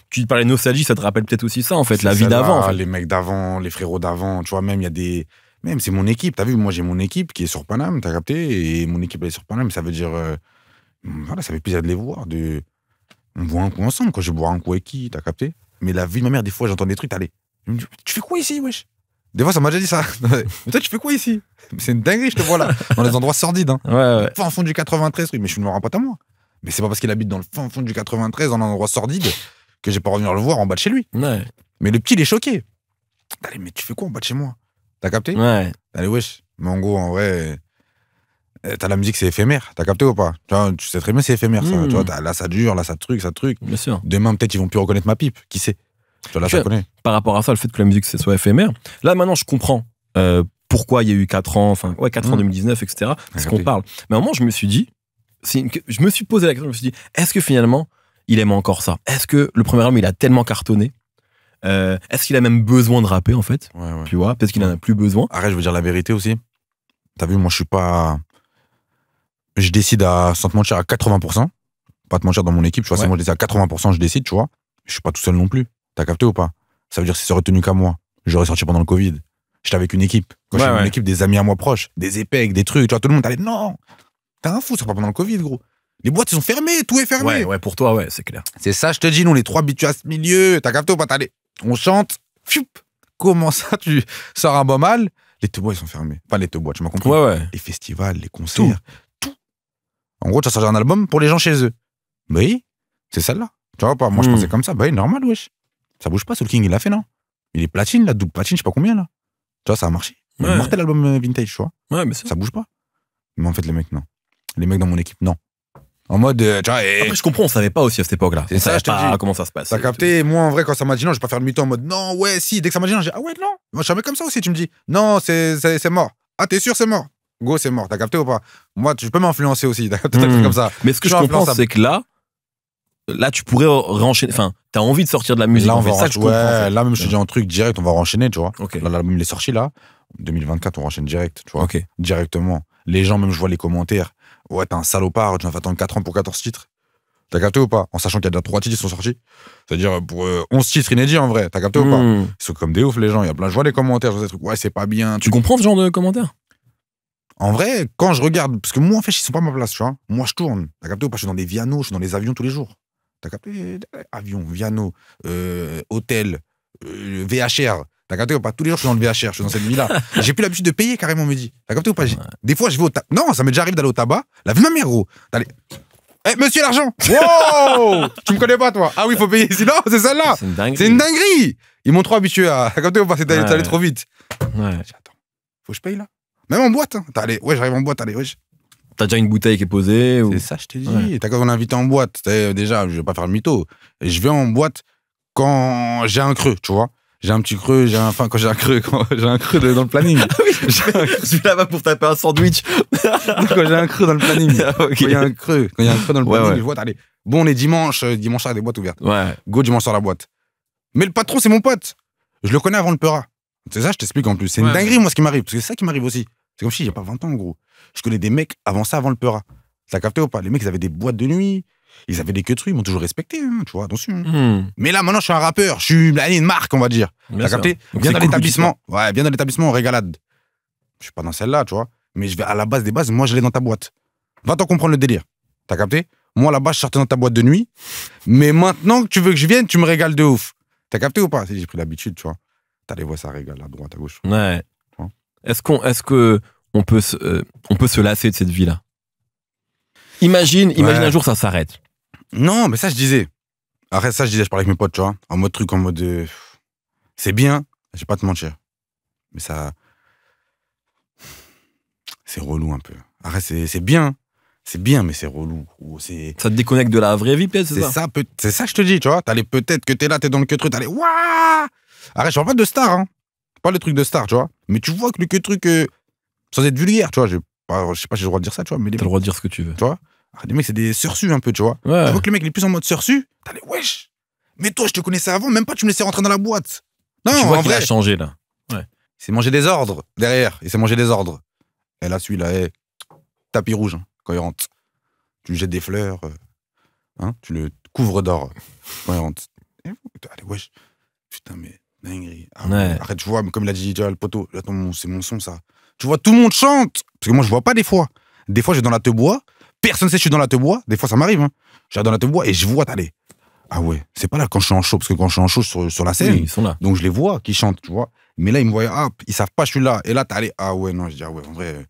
tu parlais de nostalgie, ça te rappelle peut-être aussi ça, en fait, la vie d'avant. Les mecs d'avant, les frérots d'avant, tu vois, même il y a des. Même c'est mon équipe, t'as vu, moi j'ai mon équipe qui est sur Paname, t'as capté, et mon équipe elle est sur Paname, ça veut dire. Euh, voilà, ça fait plaisir de les voir, de, on boit un coup ensemble. Quand je boire un coup avec qui, t'as capté Mais la vie de ma mère, des fois, j'entends des trucs, allez. tu fais quoi ici, wesh Des fois, ça m'a déjà dit ça. mais toi, tu fais quoi ici C'est une dinguerie, je te vois là, dans les endroits sordides. Hein. Ouais, Fin fond du 93, oui, mais je ne le pas à moi. Mais c'est pas parce qu'il habite dans le fin fond du 93, dans un endroit sordide, que j'ai pas revenir le voir en bas de chez lui. Ouais. Mais le petit, il est choqué. Allez, mais tu fais quoi en bas de chez moi T'as capté Ouais. Allez, wesh. Mais en gros, en vrai, euh, t'as la musique, c'est éphémère. T'as capté ou pas tu, sais très bien, c'est éphémère. Hmm. là, ça dure, là, ça truc, ça truc. Bien sûr. Demain, peut-être, ils vont plus reconnaître ma pipe. Qui sait Par rapport à ça, le fait que la musique, c'est soit éphémère. Là, maintenant, je comprends euh, pourquoi il y a eu 4 ans, enfin, ouais, 4 ans 2019, hmm. etc. Parce qu'on parle. Mais à un moment, je me suis dit, je me suis posé la question, je me suis dit, est-ce que finalement, il aime encore ça Est-ce que le premier album, il a tellement cartonné euh, Est-ce qu'il a même besoin de rapper, en fait Tu vois Peut-être qu'il n'en en a plus besoin. Arrête, je veux dire la vérité aussi. T'as vu, moi, je suis pas je décide à, sans te mentir, à 80%. Pas te mentir, dans mon équipe, tu vois, c'est moi, je décide à 80%, je décide, tu vois. Je suis pas tout seul non plus. T'as capté ou pas Ça veut dire que si ça qu'à moi, j'aurais sorti pendant le Covid. J'étais avec une équipe. Quand une équipe, des amis à moi proches, des épecs, des trucs, tu vois, tout le monde t'allais non T'es un fou, ça pas pendant le Covid, gros. Les boîtes, ils sont fermées, tout est fermé. Ouais, ouais, pour toi, ouais, c'est clair. C'est ça, je te dis, nous, les trois habitués à ce milieu, t'as capté ou pas t'allais on chante, Comment ça, tu sors un bon mal Les tebois ils sont fermés. Pas les tu m'as compris Les festivals, les concerts, en gros, tu as sortir un album pour les gens chez eux. Bah oui, c'est celle-là. Tu vois pas Moi, je hmm. pensais comme ça. Bah oui, normal, wesh. Ça bouge pas, Soul King, il l'a fait, non Il est platine, là, double platine, je sais pas combien, là. Tu vois, ça a marché. Ouais. Mortel album euh, vintage, tu vois. Ouais, mais ça... ça bouge pas. Mais en fait, les mecs, non. Les mecs dans mon équipe, non. En mode, euh, tu vois, et... Après, je comprends, on savait pas aussi à cette époque-là. C'est ça, je pas comment ça se passe. T'as capté, moi, en vrai, quand ça m'a dit non, je vais pas faire le mi en mode non, ouais, si. Dès que ça m'a dit non, j'ai ah ouais, non. Moi, je suis comme ça aussi, tu me dis non, c'est mort. Ah, t'es sûr, c'est mort. Go, c'est mort. T'as capté ou pas Moi, tu peux m'influencer aussi. T'as capté hmm. comme ça. Mais ce que je, pense, comprends, c'est que là, là, tu pourrais renchaîner. Enfin, t'as envie de sortir de la musique. Là, on ça ouais, là même, je te dis un truc direct, on va renchaîner, tu vois. Là, même les sorties, là, 2024, on renchaîne direct, tu vois. Directement. Les gens, même, je vois les commentaires. Ouais, t'es un salopard, tu vas attendre 4 ans pour 14 titres. T'as capté ou pas En sachant qu'il y a déjà 3 titres qui sont sortis. C'est-à-dire pour 11 euh, titres inédits en vrai. T'as capté ou pas hmm. Ils sont comme des oufs les gens. Il y a plein. Je vois les commentaires, je vois des trucs. Ouais, c'est pas bien. tu comprends ce genre de commentaires en vrai, quand je regarde, parce que moi, en fait, je sont pas à ma place, tu vois. Moi, je tourne. T'as capté ou pas Je suis dans des Vianos, je suis dans les avions tous les jours. T'as capté Avion, Viano, euh, hôtel, euh, VHR. T'as capté ou pas Tous les jours, je suis dans le VHR, je suis dans cette vie-là. J'ai plus l'habitude de payer carrément, on me dit. T'as capté ou pas Des fois, je vais au tabac. Non, ça me déjà arrive d'aller au tabac. La vie de ma mère, gros. Eh, monsieur l'argent Wow Tu me connais pas, toi Ah oui, faut payer. Sinon, c'est celle-là C'est une dinguerie Ils m'ont trop habitué à. T'as capté ou pas C'est allé trop vite. Ouais. J'attends. faut que je paye là même en boîte. Hein. allé. ouais, j'arrive en boîte, allez, wesh. T'as déjà une bouteille qui est posée C'est ça, je t'ai dit. T'as quand on invite en boîte. Euh, déjà, je vais pas faire le mytho. Je vais en boîte quand j'ai un creux, tu vois j'ai un petit creux, j'ai un, enfin, quand j'ai un creux, quand j'ai un creux dans le planning. Ah je suis là bas pour taper un sandwich. quand j'ai un creux dans le planning. Ah, quand il y a un creux, quand il y a un creux dans le planning, je vois, allez, bon, on est dimanche, euh, dimanche, il y a des boîtes ouvertes. Ouais. Go dimanche sur la boîte. Mais le patron, c'est mon pote. Je le connais avant le Peura. C'est ça, je t'explique en plus. C'est une dinguerie, moi, ce qui m'arrive. Parce que c'est ça qui m'arrive aussi. C'est comme si j'ai pas 20 ans, en gros. Je connais des mecs avant ça, avant le Peura. T'as capté ou pas Les mecs, ils avaient des boîtes de nuit. Ils avaient des queues ils m'ont toujours respecté, hein, tu vois, attention. Hein. Hmm. Mais là, maintenant, je suis un rappeur, je suis une marque, on va dire. T'as capté Bien dans l'établissement. Ouais, bien dans l'établissement, on régalade. Je suis pas dans celle-là, tu vois. Mais je vais à la base des bases, moi, je l'ai dans ta boîte. Va t'en comprendre le délire. T'as capté Moi, là-bas, je sortais dans ta boîte de nuit. Mais maintenant que tu veux que je vienne, tu me régales de ouf. T'as capté ou pas J'ai pris l'habitude, tu vois t'as les voix, ça régale à droite, à gauche. Ouais. Hein est-ce qu'on, est-ce que on peut se, euh, on peut se lasser de cette vie-là Imagine, imagine un jour ça s'arrête. Non, mais ça je disais. Arrête ça je disais, je parlais avec mes potes, tu vois, en mode truc, en mode, euh, c'est bien, je vais pas te mentir, mais ça, c'est relou un peu. Arrête c'est bien, c'est bien, mais c'est relou. C'est ça te déconnecte de la vraie vie, peut-être. C'est ça. c'est ça, je te dis, tu vois. allais peut-être que t'es là, t'es dans le que truc, t'allais waouh, Arrête, je parle pas de star, hein. Pas le truc de star, tu vois. Mais tu vois que le truc. Euh, sans être vulgaire, tu vois. Je sais pas si j'ai le droit de dire ça, tu vois. T'as le droit de dire ce que tu veux. Tu vois. Ah, les mecs, c'est des sursus un peu, tu vois. Ouais. Tu vois que le mec, il est plus en mode sursus. T'as les wesh. Mais toi, je te connaissais avant, même pas tu me laissais rentrer dans la boîte. Non, tu vois en vrai. Il a changé, là. Ouais. Il s'est mangé des ordres derrière. Il s'est mangé des ordres. Et là, celui-là, eh tapis rouge hein, quand il rentre. Tu jettes des fleurs. Euh, hein, tu le couvres d'or quand il rentre. Allez, wesh. Putain, mais Dinguerie. Ah Arrête, tu vois, comme il a dit déjà le poteau, c'est mon son ça. Tu vois, tout le monde chante. Parce que moi, je vois pas des fois. Des fois, j'ai dans la tebois. Personne sait que je suis dans la tebois. Des fois, ça m'arrive. Hein. Je dans la tebois et je vois, t'aller Ah ouais, c'est pas là quand je suis en show, parce que quand je suis en show sur, sur la scène, ils sont là. donc je les vois qui chantent, tu vois. Mais là, ils me voient, ah, ils savent pas, je suis là. Et là, t'as allé, ah ouais, non, je dis, ah ouais, en vrai,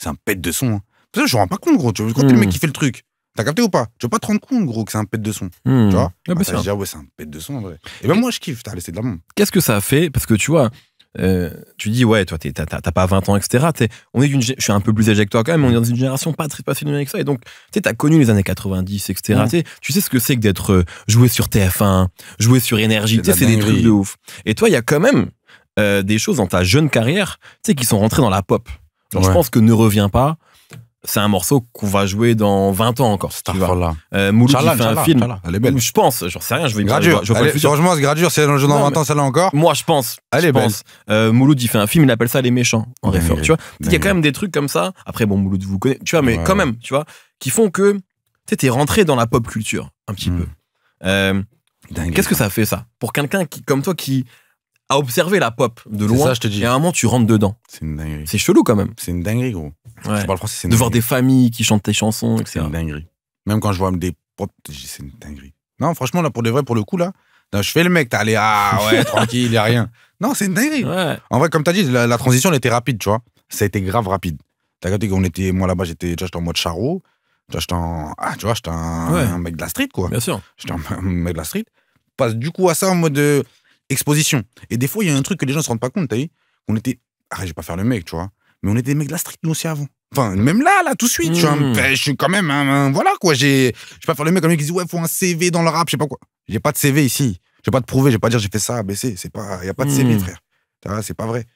c'est un pète de son. Hein. Parce je rends pas compte, gros, tu vois, le hmm. mec qui fait le truc. T'as capté ou pas Tu veux pas te rendre compte, gros, que c'est un pet de son. Hmm. Tu vois ah, bah, ah bah, ouais, c'est un pète de son, Et ben moi, je kiffe, t'as laissé de la main. Qu'est-ce que ça a fait Parce que tu vois, euh, tu dis, ouais, toi, t'as pas 20 ans, etc. on est je suis un peu plus âgé que toi quand même, on est dans une génération pas très passionnée avec ça. Et donc, tu sais, t'as connu les années 90, etc. Hmm. Tu sais ce que c'est que d'être euh, joué sur TF1, joué sur Énergie, tu sais, c'est des trucs de ouf. Et toi, il y a quand même euh, des choses dans ta jeune carrière, tu sais, qui sont rentrées dans la pop. je pense que Ne revient pas, c'est un morceau qu'on va jouer dans 20 ans encore. Tu vois. Euh, Mouloud, il fait un film. Elle est belle. Je pense, genre sais rien, je vais Gradure. Je, je Allez, franchement, Gradure, si elle dans 20 ans, celle-là encore. Moi, je pense. Elle belle. Euh, Mouloud, il fait un film, il appelle ça Les Méchants, en référence. il y a quand même des trucs comme ça. Après, bon, Mouloud, vous connaissez, tu vois, mais quand même, tu vois, qui font que tu es rentré dans la pop culture, un petit hmm. peu. Euh, qu'est-ce que ça fait, ça Pour quelqu'un comme toi, qui à observer la pop de loin. Ça, je te dis. Et à un moment, tu rentres dedans. C'est une dinguerie. C'est chelou quand même. C'est une dinguerie, gros. Je parle français, c'est De dinguerie. voir des familles qui chantent tes chansons, etc. C'est une dinguerie. Même quand je vois des potes, c'est une dinguerie. Non, franchement, là, pour de vrai, pour le coup, là, je fais le mec, t'as allé, ah ouais, tranquille, y a rien. Non, c'est une dinguerie. Ouais. En vrai, comme t'as dit, la, transition, elle était rapide, tu vois. Ça a été grave rapide. T'as capté qu'on était, moi là-bas, j'étais, en mode Charo. J'étais en, ah, tu vois, j'étais un, mec de la street, quoi. Bien sûr. J'étais un mec de la street. Passe du coup à ça en mode. Euh, exposition. Et des fois, il y a un truc que les gens ne se rendent pas compte, t'as vu On était. Arrête, je vais pas faire le mec, tu vois. Mais on était des mecs de la street, nous aussi, avant. Enfin, mm. même là, là, tout de suite, tu mm. je suis quand même. un... Hein, hein, voilà, quoi. Je vais pas faire le mec comme mec qui dit, ouais, faut un CV dans le rap, je sais pas quoi. J'ai pas de CV ici. J'ai pas de prouver, vais pas dire j'ai fait ça, baissé, C'est pas. Il y a pas de CV, mm. frère. C'est pas vrai.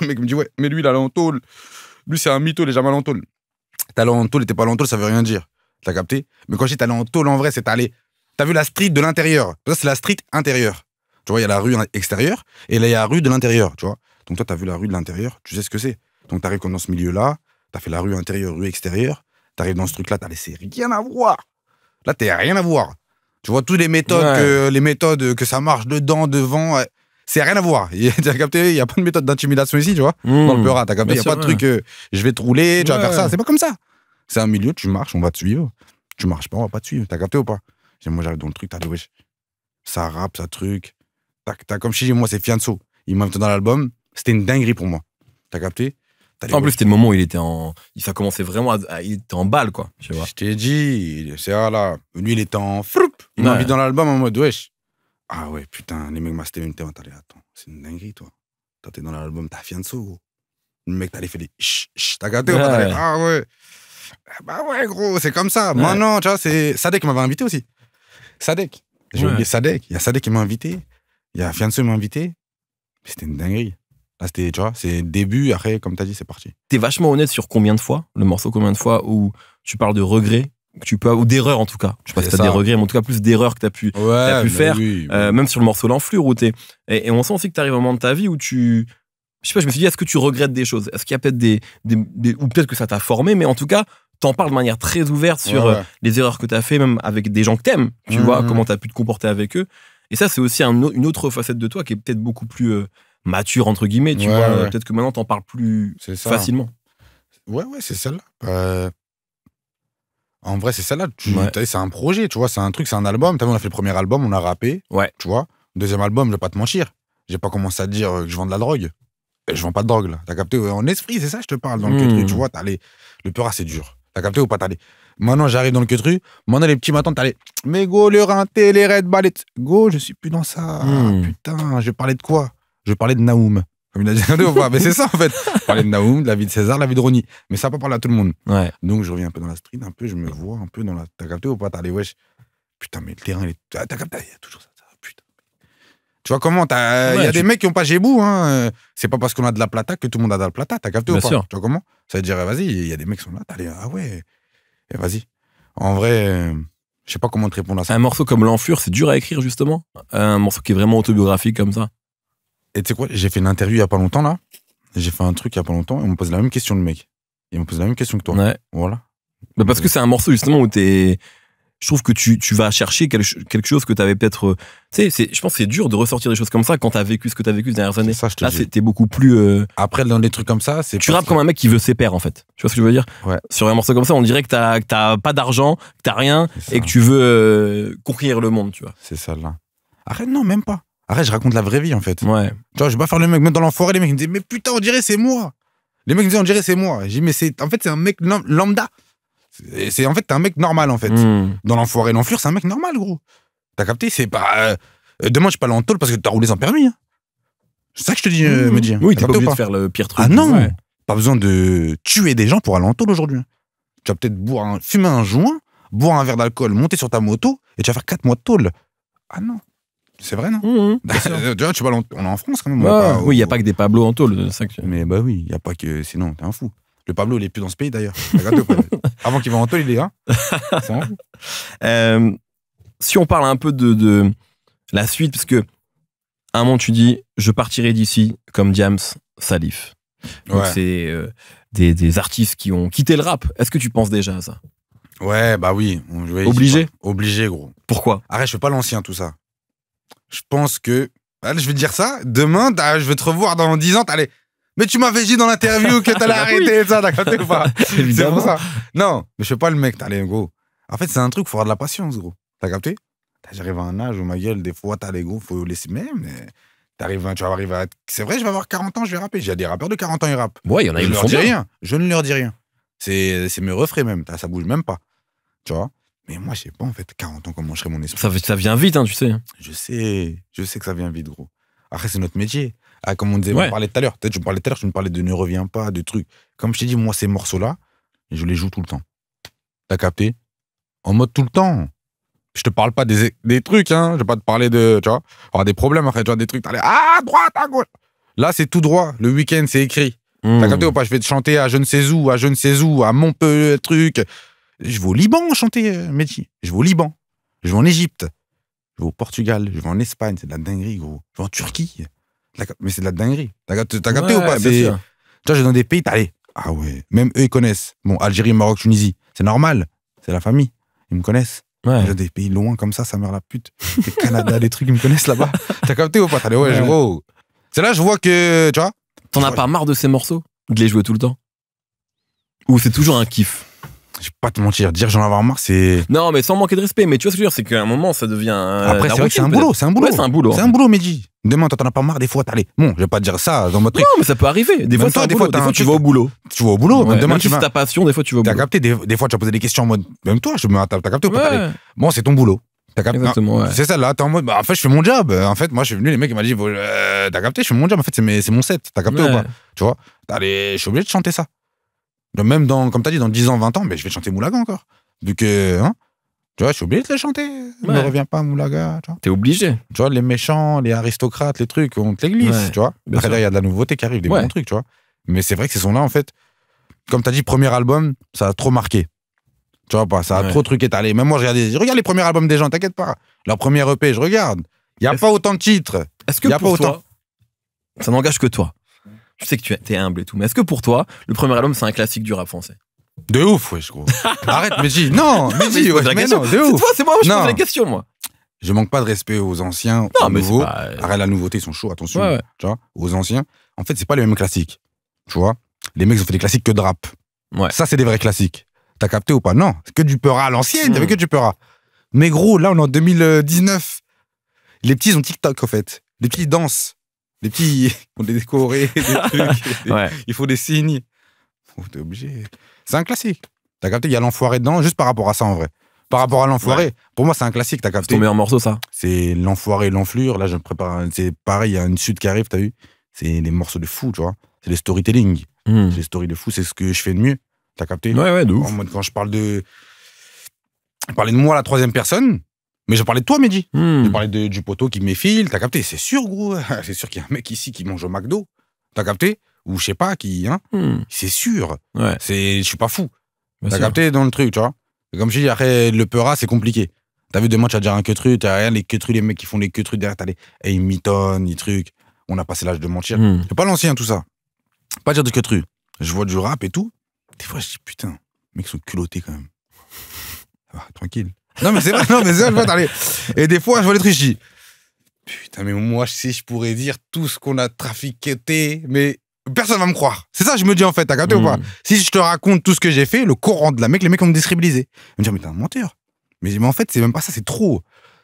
le mec me dit, ouais, mais lui, il a Lui, c'est un mytho, il est jamais à t'es pas ça veut rien dire. T'as capté Mais quand j'ai dis en vrai, c'est allé. T'as vu la street de l'intérieur. Ça, c'est la street intérieure. Tu vois, il y a la rue extérieure et là, il y a la rue de l'intérieur, tu vois. Donc toi, tu as vu la rue de l'intérieur, tu sais ce que c'est. Donc tu arrives dans ce milieu-là, tu as fait la rue intérieure, rue extérieure, tu arrives dans ce truc-là, tu as laissé rien à voir. Là, tu rien à voir. Tu vois, toutes les méthodes, que, les méthodes que ça marche dedans, devant, c'est rien à voir. T'as capté, il n'y a pas de méthode d'intimidation ici, tu vois, mmh. dans le tu T'as capté, il n'y a pas de truc, je vais te rouler, tu vas faire ça. C'est pas comme ça. C'est un milieu, tu marches, on va te suivre. Tu marches pas, on va pas te suivre. as capté ou pas Moi, j'arrive dans le truc, t'as dit, wesh, ça rappe, ça truc. T'as, comme chez moi, c'est Fianso. Il m'a invité dans l'album. C'était une dinguerie pour moi. T'as capté en plus, c'était le moment où il était en. Ça commençait vraiment à. il était en balle, quoi. Tu vois. Je t'ai dit, c'est là. Lui, il était en Il m'a invité dans l'album en mode, wesh. Ah ouais, putain, les mecs master une t'as attends, c'est une dinguerie, toi. Toi, t'es dans l'album, t'as Fianso, gros. Le mec, t'allais faire des t'as capté ah ouais. ah ouais. Bah ouais, gros, c'est comme ça. Maintenant, tu vois, c'est Sadek m'avait invité aussi. Sadek. Sadek. Il y a Sadek qui m'a invité. Il y a Fianso m'a invité. C'était une dinguerie. Là, c'était, tu vois, c'est début, après, comme tu as dit, c'est parti. tu es vachement honnête sur combien de fois, le morceau, combien de fois où tu parles de regrets tu peux ou d'erreurs en tout cas je sais pas si as des regrets mais en tout cas plus d'erreurs que t'as pu, as pu faire euh, même sur le morceau l'enflure où t'es et, on sent aussi que tu à un moment de ta vie où tu je sais pas je me suis dit est-ce que tu regrettes des choses est-ce qu'il y a peut-être des, des, ou peut-être que ça t'a formé mais en tout cas tu en parles de manière très ouverte sur euh, les erreurs que tu as fait même avec des gens que aimes, tu mmh, vois mmh, comment mmh. tu as pu te comporter avec eux et ça, c'est aussi une autre facette de toi qui est peut-être beaucoup plus euh, mature, entre guillemets, tu vois. Euh, peut-être que maintenant, t'en parles plus facilement. Ouais, ouais, c'est celle-là. Euh, en vrai, c'est celle-là. Ouais. C'est un projet, tu vois. C'est un truc, c'est un album. T'as vu, on a fait le premier album, on a rappé. Ouais. Tu vois. Deuxième album, je vais pas te mentir. J'ai pas commencé à dire que je vends de la drogue. je vends pas de drogue, là. T'as capté En esprit, c'est ça, je te parle. Dans le hmm. tu vois, t'as les... le peur, ah, c'est dur. T'as capté ou pas T'as Maintenant, j'arrive dans le queutru. Maintenant, les petits m'attendent. T'as mais go, le rinté, les red Ballets !»« Go, je suis plus dans ça. Hmm. Putain, je parlais de quoi Je parlais de Naoum. Comme il a dit Mais c'est ça, en fait. Je de Naoum, de la vie de César, de la vie de Ronnie. Mais ça, pas parler à tout le monde. Donc, je reviens un peu dans la street, un peu, je me vois un peu dans la. T'as capté ou pas T'as les wesh. Putain, mais le terrain, il est. Ah, t'as capté, il y a toujours ça. Putain. Tu vois comment Il y a des mecs qui n'ont pas Gébou. Hein. C'est pas parce qu'on a de la plata que tout le monde a de la plata. T'as capté ou pas Tu vois comment Ça veut dire, vas-y, il y a des mecs qui sont là. Ah ouais vas-y. En vrai, je sais pas comment te répondre à ça. Un morceau comme L'Enflure, c'est dur à écrire, justement. Un morceau qui est vraiment autobiographique comme ça. Et tu sais quoi, j'ai fait une interview il y a pas longtemps, là. J'ai fait un truc il y a pas longtemps et on me pose la même question, le mec. Il me pose la même question que toi. Voilà. Bah, parce euh. que c'est un morceau, justement, où t'es je trouve que tu, vas chercher quelque, chose que tu avais peut-être. Euh, tu sais, je pense que c'est dur de ressortir des choses comme ça quand tu as vécu ce que tu as vécu ces dernières années. Ça, Là, c'était beaucoup plus. Euh, Après, dans des trucs comme ça, c'est. Tu rappes comme un mec qui veut ses pères, en fait. Tu vois ce que je veux dire Sur un morceau comme ça, on dirait que tu t'as pas d'argent, que t'as rien et que tu veux euh, conquérir le monde, tu vois. C'est ça, là. Arrête, non, même pas. Arrête, je raconte la vraie vie, en fait. Ouais. Tu vois, je vais pas faire le mec, même dans l'enfoiré, les mecs me disent, mais putain, on dirait c'est moi. Les mecs me disent on dirait c'est moi. J'ai mais c'est. En fait, c'est un mec lambda. C'est en fait, t'es un mec normal, en fait. Dans hmm. Dans l'enfoiré l'enflure, c'est un mec normal, gros. T'as capté C'est pas. Euh, demain, je peux pas en tôle parce que t'as roulé sans permis. Hein. C'est ça que je te dis, euh, hmm. me dire Oui, t'as pas obligé de faire le pire truc. Ah non Pas besoin de tuer des gens pour aller en tôle aujourd'hui. Hein. Tu vas peut-être boire un, fumer un joint, boire un verre d'alcool, monter sur ta moto et tu vas faire 4 mois de tôle. Ah non. C'est vrai, non hmm, bah, euh, Tu vois, on est en France quand même. oui, il n'y a pas que des Pablo en tôle. Mais bah oui, il n'y a pas que. Sinon, t'es un fou. Le Pablo, il n'est plus dans ce pays d'ailleurs. Avant qu'il m'invente il est là. Euh, si on parle un peu de, la suite, parce que un moment, tu dis Je partirai d'ici comme James Salif. Donc, c'est euh, des, artistes qui ont quitté le rap. Est-ce que tu penses déjà à ça Ouais, bah oui. Obligé Obligé, gros. Pourquoi Arrête, je fais pas l'ancien, tout ça. Je pense que. je vais te dire ça. Demain, je vais te revoir dans 10 ans. Allez, mais tu m'avais dit dans l'interview que t'allais arrêter ça, d'accord pas C'est pour ça. Non, mais je suis pas le mec, t'as les gros. En fait, c'est un truc, faut avoir de la patience, gros. T'as capté J'arrive à un âge où ma gueule, des fois, t'as les gros, faut laisser. Mais, mais tu vas arriver à. C'est vrai, je vais avoir 40 ans, je vais rapper. J'ai des rappeurs de 40 ans, ils rappent. Ouais, il y en a, je ils leur dis rien. Je ne leur dis rien. C'est mes refrains même, ça bouge même pas. Tu vois mais moi, je sais pas, en fait, 40 ans, comment je serai mon esprit. Ça, ça vient vite, hein, tu sais. Je sais, je sais que ça vient vite, gros. Après, c'est notre métier. Ah, comme on disait, on tout à l'heure. Peut-être, je parlais tout à l'heure, je me parlais de ne reviens pas, de trucs. Comme je t'ai dit, moi, ces morceaux-là, je les joue tout le temps. T'as capté En mode tout le temps. Je te parle pas des, e-, trucs, hein. Je vais pas te parler de, tu vois, avoir des problèmes après, tu vois, des trucs. l'air « ah, droite, à gauche. Là, c'est tout droit. Le week-end, c'est écrit. Hmm. T'as capté ou pas Je vais te chanter à je ne sais où, à je ne sais où, à Montpellier, truc. Je vais au Liban chanter, euh, Mehdi. Je vais au Liban. Je vais en Égypte. Je vais au Portugal. Je vais en Espagne. C'est de la dinguerie, Je vais en Turquie. Mais c'est de la dinguerie. T'as capté, ou pas sûr. Tu vois, j'ai dans des pays, allez. Ah ouais. Même eux, ils connaissent. Bon, Algérie, Maroc, Tunisie. C'est normal. C'est la famille. Ils me connaissent. Ouais. J'ai des pays loin comme ça, ça meurt la pute. Le Canada, les trucs, ils me connaissent là-bas. T'as capté ou pas T'as ouais, ouais, C'est là, je vois que, tu vois. T'en as pas marre de ces morceaux De les jouer tout le temps Ou c'est toujours un kiff je vais pas te mentir, dire j'en avoir marre, c'est. Non, mais sans manquer de respect, mais tu vois ce que je veux dire, c'est qu'à un moment, ça devient. Euh, Après, c'est un boulot, c'est un boulot. c'est un boulot. C'est un boulot, Mehdi. Demain, t'en as pas marre, des fois, t'as Bon, je vais pas dire ça dans mon truc. Non, mais ça peut arriver. Des fois, toi des, fois tu vas au boulot. Tu vas au boulot. Ouais, demain, même tu vas. ta passion, des fois, tu vas au boulot. T'as capté, des, des, fois, tu as posé des questions en mode. Même toi, je me. T'as capté ou pas ouais. Bon, c'est ton boulot. T'as capté. Exactement, C'est ça, là, t'es en mode. Bah, en fait, je fais mon job. En fait, moi, je suis venu, les mecs, ils m'ont dit, euh, t'as capté, je fais mon job. En fait, c'est mon set. T'as capté ou pas Tu vois Je suis obligé de chanter ça. Même dans, comme t'as dit, dans 10 ans, 20 ans, mais je vais chanter Moulaga encore. Donc, hein tu vois, je suis obligé de les chanter. Ne reviens pas, Moulaga. T'es obligé. Tu vois, les méchants, les aristocrates, les trucs, on te les glisse, tu vois. Après, il y a de la nouveauté qui arrive, des bons trucs, tu vois. Mais c'est vrai que ces sons-là, en fait, comme t'as dit, premier album, ça a trop marqué. Tu vois pas, ça a trop truc Même moi, je regarde, je regarde les premiers albums des gens, t'inquiète pas. Leur premier EP, je regarde. Il n'y a pas autant de titres. Est-ce que pour toi, ça n'engage que toi Je sais que tu es humble et tout, mais est-ce que pour toi, le premier album, c'est un classique du rap français de ouf, wesh, gros. Arrête, mais dis, non, mais dis, mais non, de ouf. C'est moi, je pose la question, moi. Je manque pas de respect aux anciens, aux mais nouveaux. Arrête euh, la nouveauté, ils sont chauds, attention. Tu vois, aux anciens. En fait, c'est pas les mêmes classiques. Tu vois, les mecs, ils ont fait des classiques que de rap. Ouais. Ça, c'est des vrais classiques. T'as capté ou pas Non, c'est que du peur à l'ancienne, hmm. que du peur à. Mais gros, là, on est en 2019. Les petits, ils ont TikTok, en fait. Les petits, ils dansent. Les petits, ont des décorés, des trucs. ouais. Ils font des signes. on t'es obligé. C'est un classique. T'as capté, il y a l'enfoiré dedans, juste par rapport à ça en vrai. Par rapport à l'enfoiré, pour moi, c'est un classique, t'as capté. C'est ton meilleur morceau, ça C'est l'enfoiré l'enflure. Là, je me prépare. C'est pareil, il y a une suite qui arrive, t'as vu C'est des morceaux de fou, tu vois. C'est les storytelling. Hmm. C'est des stories de fou, c'est ce que je fais de mieux. T'as capté Ouais, ouais, de quand je parle de. Parler de moi à la troisième personne, mais je parlais de toi, Mehdi. Hmm. Je parlais de, du poteau qui m'effile, t'as capté C'est sûr, gros. c'est sûr qu'il y a un mec ici qui mange au McDo. T'as capté ou je sais pas qui, hein, hmm. c'est sûr. Ouais. C'est, je suis pas fou. T'as capté dans le truc, tu vois. Comme je dis, après, le Peura, c'est compliqué. T'as vu, demain, tu as déjà un que truc, t'as rien, les que les mecs qui font les que trucs derrière, t'as les ils mitonnent les trucs. On a passé l'âge de mentir. ne hmm. pas l'ancien, tout ça. Pas dire de que Je vois du rap et tout. Des fois, je dis, putain, les mecs sont culottés quand même. tranquille. Non, mais c'est vrai, non, mais c'est vrai, Et des fois, je vois les trucs, je dis, putain, mais moi, je sais je pourrais dire tout ce qu'on a trafiqué, mais personne va me croire. C'est ça, je me dis en fait, t'as capté ou pas hmm. Si je te raconte tout ce que j'ai fait, le courant de la mec, les mecs vont me déstabiliser. Ils me dire, mais t'es un menteur. Mais, en fait, c'est même pas ça, c'est trop.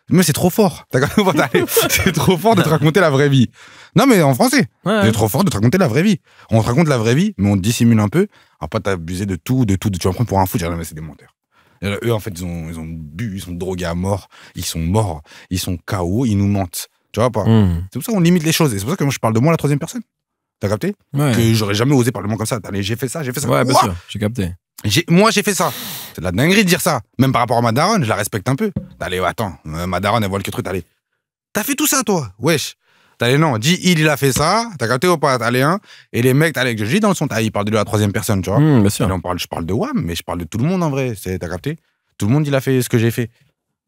Mais c'est trop fort. T'as ou pas C'est trop fort de te raconter la vraie vie. Non, mais en français. C'est trop fort de te raconter la vraie vie. On te raconte la vraie vie, mais on dissimule un peu. Après, t'abuser de tout, de tout. De, tu vas prendre pour un fou, tu vas mais c'est des menteurs. Euh, eux, en fait, ils ont, ils ont bu, ils sont drogués à mort, ils sont morts, ils sont KO, ils nous mentent. Tu vois pas hmm. C'est pour ça qu'on limite les choses. Et c'est pour ça que moi, je parle de moi à la troisième personne. T'as capté Que j'aurais jamais osé parler comme ça. J'ai fait ça, j'ai fait ça. Ouais, bien sûr, j'ai capté. Moi, j'ai fait ça. C'est de la dinguerie de dire ça. Même par rapport à ma je la respecte un peu. Allez, attends, euh, ma elle voit le truc, allez. T'as fait tout ça, toi Wesh. allez non, dis il, il a fait ça, t'as capté ou pas Allez, un. Hein et les mecs, t'allais, je dis dans le son, il parle de la troisième personne, tu vois. Mmh, bien sûr. on parle, je parle de WAM, mais je parle de tout le monde en vrai. T'as capté Tout le monde, il a fait ce que j'ai fait.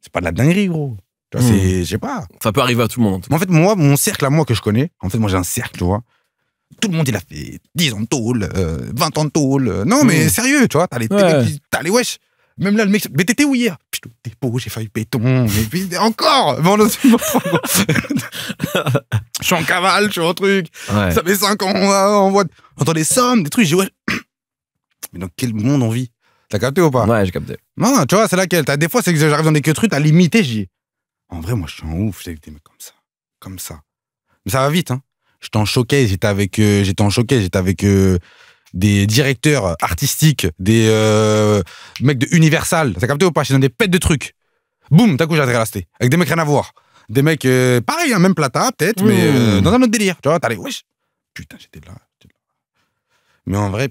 C'est pas de la dinguerie, gros. Mmh. C'est, je sais pas. Ça peut arriver à tout le monde. En, en fait, moi, mon cercle à moi que je connais, en fait, moi, j'ai un cercle, tu vois tout le monde, il a fait 10 ans de tôle, 20 euh, ans de tôle. Euh, non, mais mmh. sérieux, tu vois, t'as les, t'as les wesh. Même là, le mec, mais t'étais où hier Putain, t'es beau, j'ai failli béton. Mais puis, encore bon, Je suis en cavale, je suis en truc. Ça fait 5 ans, on voit, on des sommes, des trucs. J'ai ouais. Mais dans quel monde on vit T'as capté ou pas Ouais, j'ai capté. Non, tu vois, c'est laquelle as, Des fois, c'est que j'arrive dans des que trucs, à limiter, j'y En vrai, moi, je suis en ouf, j'ai des mecs comme ça. Comme ça. Mais ça va vite, hein. J'étais en showcase, j'étais avec, euh, j'étais en j'étais avec euh, des directeurs artistiques, des euh, mecs de Universal. T'as capté ou pas J'étais dans des pètes de trucs. Boum, d'un coup, j'ai resté. Avec des mecs rien à voir. Des mecs, pareil, hein, même plata, peut-être, mais mmh. dans un autre délire. Tu vois, t'allais, wesh. Putain, j'étais là, Mais en vrai,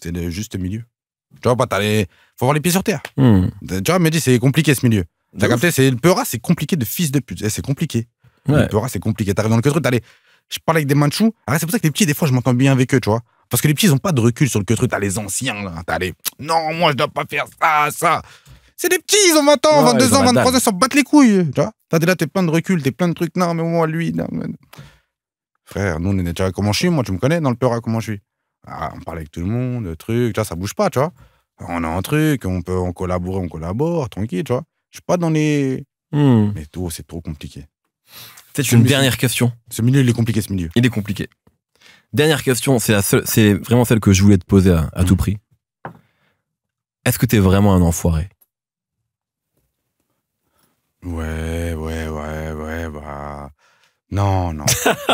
c'est le juste milieu. Tu vois, pas, t'as Faut avoir les pieds sur terre. Mmh. Tu vois, mais dis, c'est compliqué ce milieu. T'as capté, c'est le Pera c'est compliqué de fils de pute. Eh, c'est compliqué. Ouais. Le c'est compliqué. T'arrives dans le queutru, t'as les... Je parle avec des Manchous. Ah, c'est pour ça que les petits, des fois, je m'entends bien avec eux, tu vois. Parce que les petits, ils n'ont pas de recul sur le tu T'as les anciens, là. T'as les. Non, moi, je dois pas faire ça, ça. C'est des petits, ils ont 20 ans, 22 ans, 23 ans, ils s'en battent les couilles. Tu vois T'as là, t'es plein de recul, t'es plein de trucs. Non, mais moi, lui. Non, Frère, nous, on est déjà comment je suis, moi, tu me connais dans le Peura, comment je suis. Ah, on parle avec tout le monde, le truc, ça ça bouge pas, tu vois. On a un truc, on peut collaborer, on collabore, tranquille, tu vois. Je suis pas dans les. Hmm. Mais tout, c'est trop compliqué une dernière question. Ce milieu, il est compliqué, ce milieu. Il est compliqué. Dernière question, c'est c'est vraiment celle que je voulais te poser à, tout mm. prix. Est-ce que t'es vraiment un enfoiré Ouais, ouais, ouais, ouais, bah. Non, non.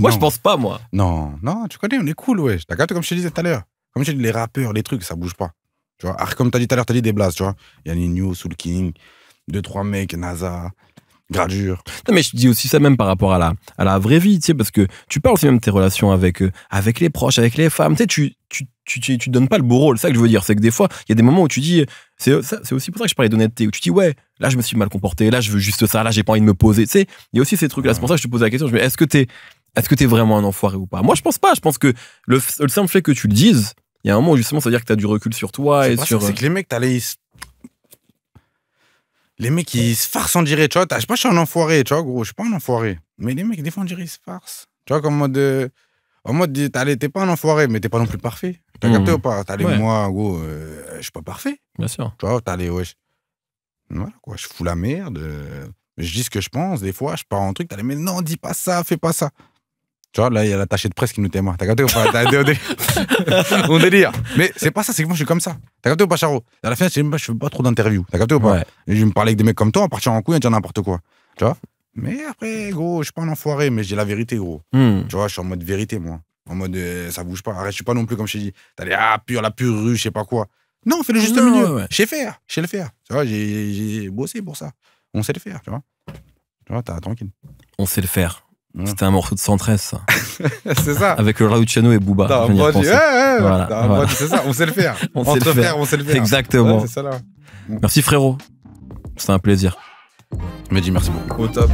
moi, je pense pas, moi. Non, non, tu connais, on est cool, ouais. T'as comme je te disais tout à l'heure. Comme je dis, les rappeurs, les trucs, ça bouge pas. Tu vois, ah, comme t'as dit tout à l'heure, t'as dit des blasts, tu vois. Yannick New, Soul King, deux, trois mecs, NASA. Gradure. Non, mais je te dis aussi ça même par rapport à la, à la vraie vie, tu sais, parce que tu parles aussi même de tes relations avec, euh, avec les proches, avec les femmes, tu sais, tu, tu, tu, donnes pas le beau rôle. C'est ça que je veux dire. C'est que des fois, il y a des moments où tu dis, c'est c'est aussi pour ça que je parlais d'honnêteté, où tu dis, ouais, là, je me suis mal comporté, là, je veux juste ça, là, j'ai pas envie de me poser. Tu sais, il y a aussi ces trucs-là. C'est pour ça que je te posais la question, je me est-ce que t'es, est-ce que t'es vraiment un enfoiré ou pas? Moi, je pense pas. Je pense que le, le simple fait que tu le dises, il y a un moment où justement, ça veut dire que tu as du recul sur toi et sur. C'est que les mecs, tu les mecs, ils se farcent, en direct. tu vois. Je sais pas, je suis un enfoiré, tu vois, gros. Je suis pas un enfoiré. Mais les mecs, des fois, on dirait, ils se farcent. Tu vois, comme mode. en mode, euh, t'es pas un enfoiré, mais t'es pas non plus parfait. T'as as hmm. capté ou pas T'as les moi, gros, euh, je suis pas parfait. Bien sûr. Tu vois, t'as les, Ouais, voilà, quoi, je fous la merde. Euh, je dis ce que je pense, des fois, je pars en truc, t'as les, mais non, dis pas ça, fais pas ça. Tu vois, là, il y a l'attaché de presse qui nous témoigne. T'as capté ou pas On délire. Hein. Mais c'est pas ça, c'est que moi, je suis comme ça. T'as capté ou pas, Charo À la fin, je fais pas trop d'interviews. T'as capté ou pas Je me parlais avec des mecs comme toi, en partant en couille, on disant n'importe quoi. Tu vois Mais après, gros, je suis pas un enfoiré, mais j'ai la vérité, gros. Hmm. Tu vois, je suis en mode vérité, moi. En mode, euh, ça bouge pas. Arrête, je suis pas non plus, comme je t'ai dit, t'as les, ah, pure, la pure rue, je sais pas quoi. Non, on fait le juste milieu. Je sais faire, je sais le faire. Tu vois, j'ai bossé pour ça. On sait le faire, tu vois. Tu vois, t'as tranquille. On sait le faire. C'était un morceau de 113, ça. c'est ça. Avec le Rauciano et Booba. voilà, c'est ça, on sait le faire. on sait le faire. on sait le faire. Exactement. ça, là. Merci frérot. C'était un plaisir. dis merci beaucoup. Au top.